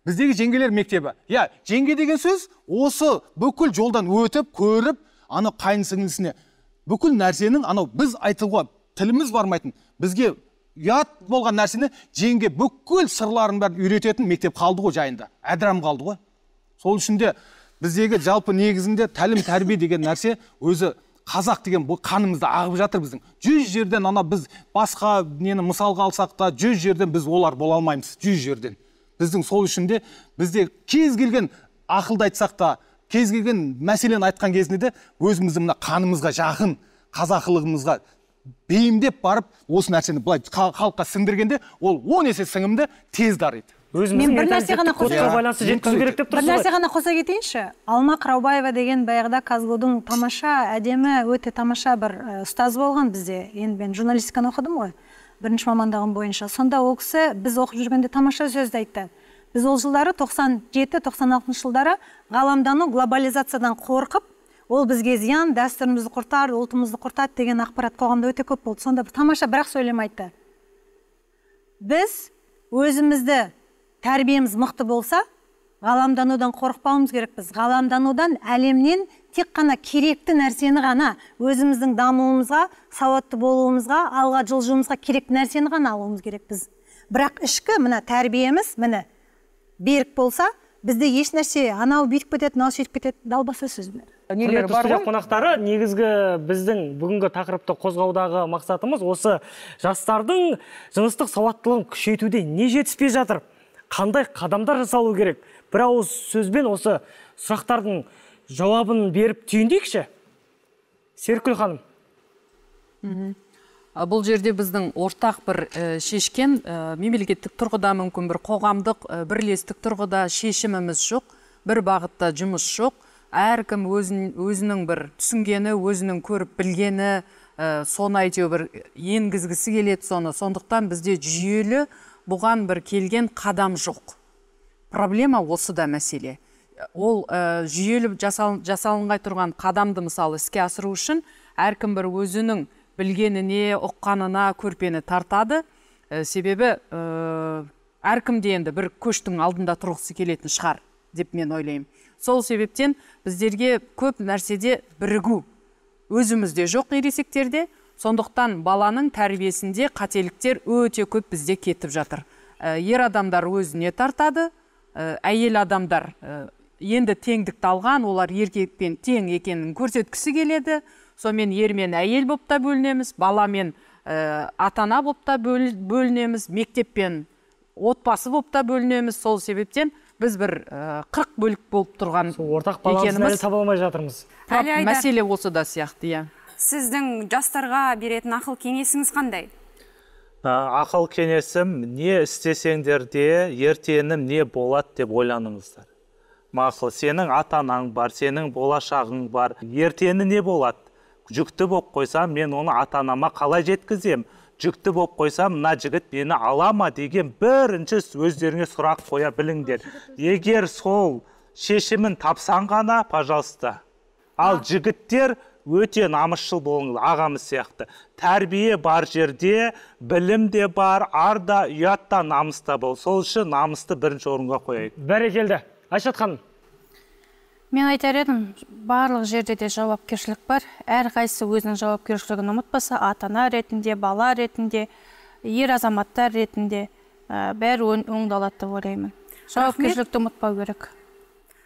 біздегі жеңгелер мектебі иә жеңге деген сөз осы бүкіл жолдан өтіп көріп анау қайын сіңлісіне бүкіл нәрсенің анау біз айтуға тіліміз бармайтын бізге ұят болған нәрсені жеңге бүкіл сырларын бәрін үйрететін мектеп қалды ғой жайында әдірам қалды ғой сол үшін де біздегі жалпы негізінде тәлім тәрбие деген нәрсе өзі қазақ деген бұл қанымызда ағып жатыр біздің жүз жерден ана біз басқа нені мысалға алсақ та жүз жерден біз олар бола алмаймыз жүз жерден біздің сол үшін де бізде кез келген ақылды айтсақ та кез келген мәселені айтқан кезінде де өзіміздің мына қанымызға жақын қазақылығымызға бейімдеп барып осы нәрсені былай халыққа сіңдіргенде ол он есе сіңімді тез дариды мен бір нәрсе ғана жеткізу керек деп бір нәрсе ғана қоса кетейінші алма қыраубаева деген баяғыда казгудың тамаша әдемі өте тамаша бір ұстаз болған бізде енді мен журналистиканы оқыдым ғой бірінші мамандығым бойынша сонда ол кісі біз оқып жүргенде тамаша сөзді айтты біз ол жылдары 97-96 жылдары ғаламдану глобализациядан қорқып ол бізге зиян дәстүрімізді құртады ұлтымызды құртады деген ақпарат қоғамда өте көп болды сонда бір тамаша бірақ сөйлем айтты біз өзімізді тәрбиеміз мықты болса ғаламданудан қорықпауымыз керекпіз ғаламданудан әлемнен тек қана керекті нәрсені ғана өзіміздің дамуымызға сауатты болуымызға алға жылжуымызға керекті нәрсені ғана алуымыз керекпіз бірақ ішкі мына тәрбиеміз міне берік болса бізде ешнәрсе анау бүйтіп кетеді мынау сөйтіп кетеді далбаса сөз нелер бар қонақтары негізгі біздің бүгінгі тақырыпты қозғаудағы мақсатымыз осы жастардың жыныстық сауаттылығын күшейтуде не жетіспей жатыр қандай қадамдар жасалу керек бір ауыз сөзбен осы сұрақтардың жауабын беріп түйіндейікші серікгүл ханым бұл жерде біздің ортақ бір ә, шешкен ә, мемлекеттік тұрғыда мүмкін бір қоғамдық ә, бірлестік тұрғыда шешіміміз жоқ бір бағытта жұмыс жоқ әркім өзін, өзінің бір түсінгені өзінің көріп білгені ә, соны әйтеуір бір енгізгісі келеді соны сондықтан бізде жүйелі бұған бір келген қадам жоқ проблема осы да мәселе ол ә, жүйелі жасал, тұрған қадамды мысалы іске асыру үшін әркім бір өзінің білгеніне ұққанына көрпені тартады ә, себебі ә, де енді бір көштің алдында тұрғысы келетін шығар деп мен ойлаймын сол себептен біздерге көп нәрседе бірігу өзімізде жоқ ересектерде сондықтан баланың тәрбиесінде қателіктер өте көп бізде кетіп жатыр ә, ер адамдар өзіне тартады ә, әйел адамдар ә, енді теңдікті алған олар еркекпен тең екенін көрсеткісі келеді сонымен ер мен әйел болып та бөлінеміз бала мен ә, ата ана болып та бөлінеміз мектеппен отбасы болып та бөлінеміз сол себептен біз бір қырық бөлік болып тұрған ортақ таба алмай жатырмыз мәселе осы да сияқты иә сіздің жастарға беретін ақыл кеңесіңіз қандай ақыл кеңесім не істесеңдер де ертеңім не болады деп ойланыңыздар мақұл сенің ата анаң бар сенің болашағың бар ертеңі не болады жүкті болып қойсам мен оны ата анама қалай жеткіземін жүкті болып қойсам, мына жігіт мені ала ма деген бірінші өздеріңе сұрақ қоя біліңдер егер сол шешімін тапсаң ғана пожалуйста ал жігіттер өте намысшыл болыңыз ағамыз сияқты тәрбие бар жерде білім де бар ар да ұят та намыс та бол сол үшін намысты бірінші орынға қояйық бәрекелді айшат ханым мен айтар едім барлық жерде де жауапкершілік бар әрқайсысы өзінің жауапкершілігін ұмытпаса ата ана ретінде бала ретінде ер азаматтар ретінде ә, бәрі оңдалады деп ойлаймын жауапкершілікті ұмытпау керек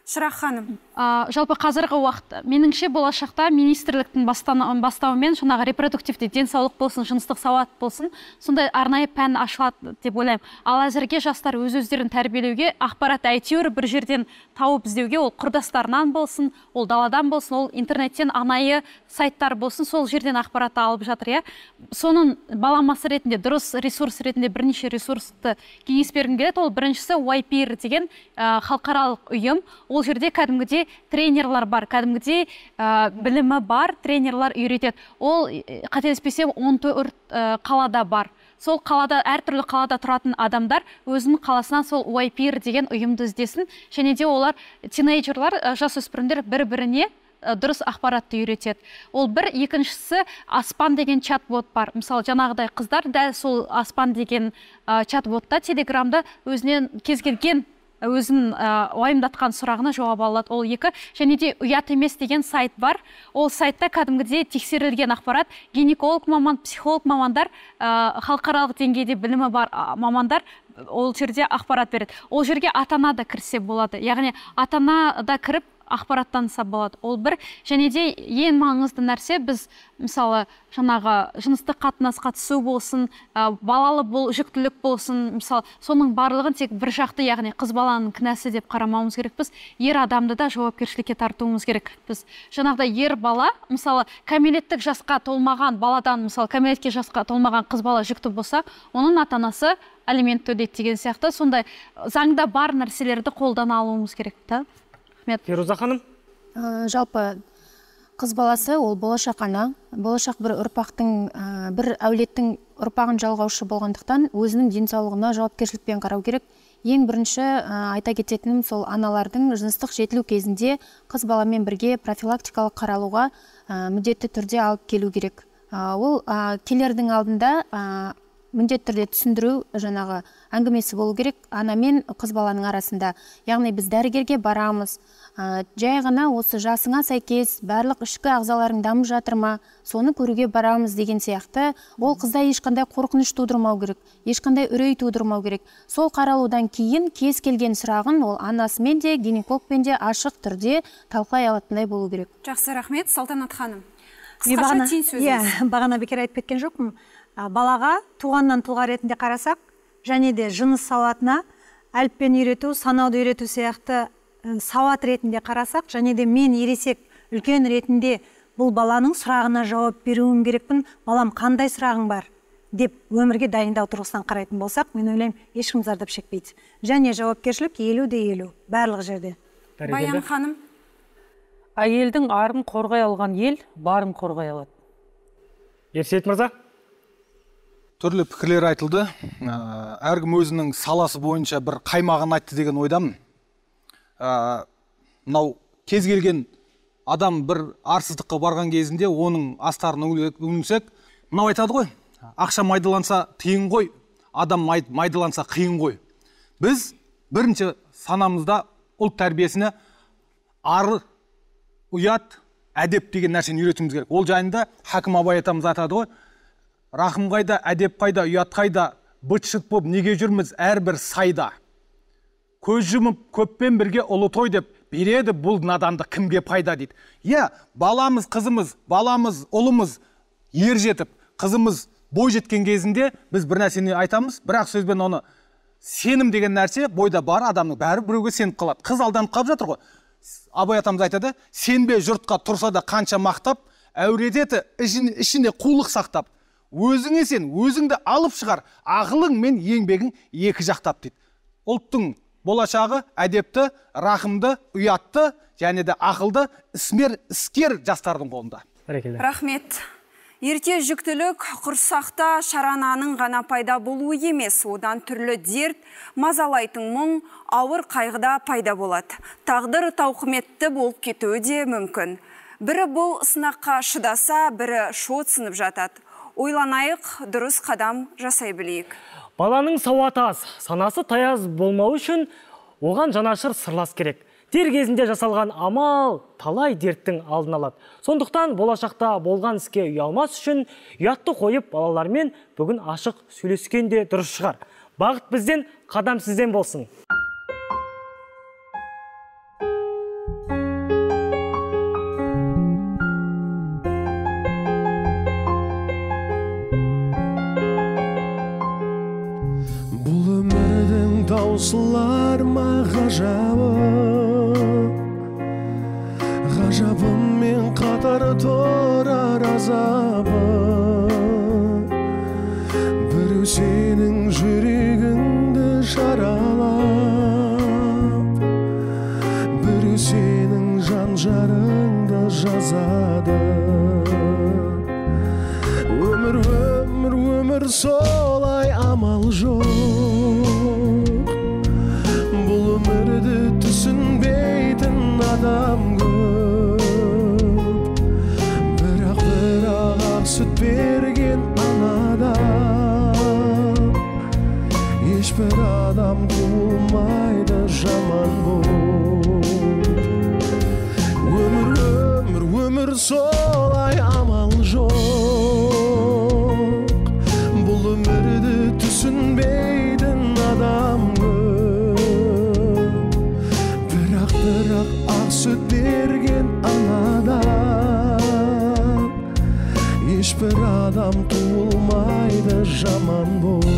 шырақ ханым ә, жалпы қазіргі уақытта меніңше болашақта министрліктің бастауымен жаңағы репродуктивті денсаулық болсын жыныстық сауат болсын сондай арнайы пән ашылады деп ойлаймын ал әзірге жастар өз өздерін тәрбиелеуге ақпарат әйтеуір бір жерден тауып іздеуге ол құрдастарынан болсын ол даладан болсын ол интернеттен анайы сайттар болсын сол жерден ақпарат алып жатыр иә соның баламасы ретінде дұрыс ресурс ретінде бірнеше ресурсты кеңес бергім келеді ол біріншісі уайпир деген халықаралық ә, ұйым ол жерде кәдімгідей тренерлар бар кәдімгідей ә, білімі бар тренерлар үйретеді ол қателеспесем он төрт қалада бар сол қалада әртүрлі қалада тұратын адамдар өзінің қаласынан сол уайпир деген ұйымды іздесін және де олар тинейджерлар жасөспірімдер бір біріне дұрыс ақпаратты үйретеді ол бір екіншісі аспан деген чат бот бар мысалы жаңағыдай қыздар дәл сол аспан деген ә, чат ботта телеграмда өзінен кез келген өзін ә, уайымдатқан сұрағына жауап алады ол екі және де ұят емес деген сайт бар ол сайтта кәдімгідей тексерілген ақпарат гинеколог маман психолог мамандар халықаралық деңгейде білімі бар мамандар ол жерде ақпарат береді ол жерге ата ана да кірсе болады яғни ата ана да кіріп ақпараттанса болады ол бір және де ең маңызды нәрсе біз мысалы жаңағы жыныстық қатынасқа түсу болсын ә, балалы бол жүктілік болсын мысалы соның барлығын тек бір жақты яғни қыз баланың кінәсі деп қарамауымыз біз. ер адамды да жауапкершілікке тартуымыз керек біз. жаңағыдай ер бала мысалы кәмелеттік жасқа толмаған баладан мысалы кәмелетке жасқа толмаған қыз бала жүкті болса оның ата анасы алимент төлейді деген сияқты сондай заңда бар нәрселерді қолдана алуымыз керек та рахмет феруза ханым ә, жалпы қыз баласы ол болашақ ана болашақ бір ұрпақтың ә, бір әулеттің ұрпағын жалғаушы болғандықтан өзінің денсаулығына жауапкершілікпен қарау керек ең бірінші ә, айта кететінім сол аналардың жыныстық жетілу кезінде қыз баламен бірге профилактикалық қаралуға ә, міндетті түрде алып келу керек ол келердің алдында міндетті түрде түсіндіру жаңағы әңгімесі болу керек ана мен қыз баланың арасында яғни біз дәрігерге барамыз жай ғана осы жасыңа сәйкес барлық ішкі ағзаларың дамып жатыр ма соны көруге барамыз деген сияқты ол қызда ешқандай қорқыныш тудырмау керек ешқандай үрей тудырмау керек сол қаралудан кейін кез келген сұрағын ол анасымен де гинекологпен де ашық түрде талқылай алатындай болу керек жақсы рахмет салтанат ханым қысқаша иә бағана бекер айтып кеткен жоқпын балаға туғаннан тұлға ретінде қарасақ және де жыныс сауатына әліппені үйрету санауды үйрету сияқты сауат ретінде қарасақ және де мен ересек үлкен ретінде бұл баланың сұрағына жауап беруім керекпін балам қандай сұрағың бар деп өмірге дайындау тұрғысынан қарайтын болсақ мен ойлаймын ешкім зардап шекпейді және жауапкершілік елу де елу барлық жерде баян ханым әйелдің арын қорғай алған ел барын қорғай алады ерсейіт мырза түрлі пікірлер айтылды ә, әркім өзінің саласы бойынша бір қаймағын айтты деген ойдамын ыыы мынау кез келген адам бір арсыздыққа барған кезінде оның астарын үңілсек мынау айтады ғой ақша майдаланса тиын ғой адам майдаланса қиын ғой біз бірінші санамызда ұлт тәрбиесіне ар ұят әдеп деген нәрсені үйретуіміз керек ол жайында хакім абай атамыз айтады ғой рахым қайда әдеп қайда ұят қайда быт шыт болып неге жүрміз әрбір сайда көз жұмып көппен бірге ұлы той деп береді бұл наданды кімге пайда дейді иә баламыз қызымыз баламыз ұлымыз ер жетіп қызымыз бой жеткен кезінде біз бір нәрсені айтамыз бірақ сөзбен оны сенім деген нәрсе бойда бар адамның бәрі біреуге сеніп қалады қыз алданып қалып жатыр ғой абай атамыз айтады сенбе жұртқа тұрса да қанша мақтап әуредеті ішіне қулық сақтап өзіңе сен өзіңді алып шығар ақылың мен еңбегің екі жақтап дейді ұлттың болашағы әдепті рақымды, ұятты және де ақылды ісмер іскер жастардың қолында бәрекелді рахмет ерте жүктілік құрсақта шарананың ғана пайда болуы емес одан түрлі дерт мазалайтын мұң ауыр қайғыда пайда болады тағдыр тауқыметті болып кетуі де мүмкін бірі бұл сынаққа шыдаса бірі шот сынып жатады ойланайық дұрыс қадам жасай білейік баланың сауаты аз санасы таяз болмау үшін оған жанашыр сырлас керек дер кезінде жасалған амал талай дерттің алдын алады сондықтан болашақта болған іске ұялмас үшін ұятты қойып балалармен бүгін ашық сөйлескен де дұрыс шығар бағыт бізден қадам сізден болсын осылар ма ғажабы ғажабыммен қатар тұрар азабы біреу сенің жүрегіңді жаралап біреу сенің жан жарыңды жазады өмір өмір өмір сол já mamou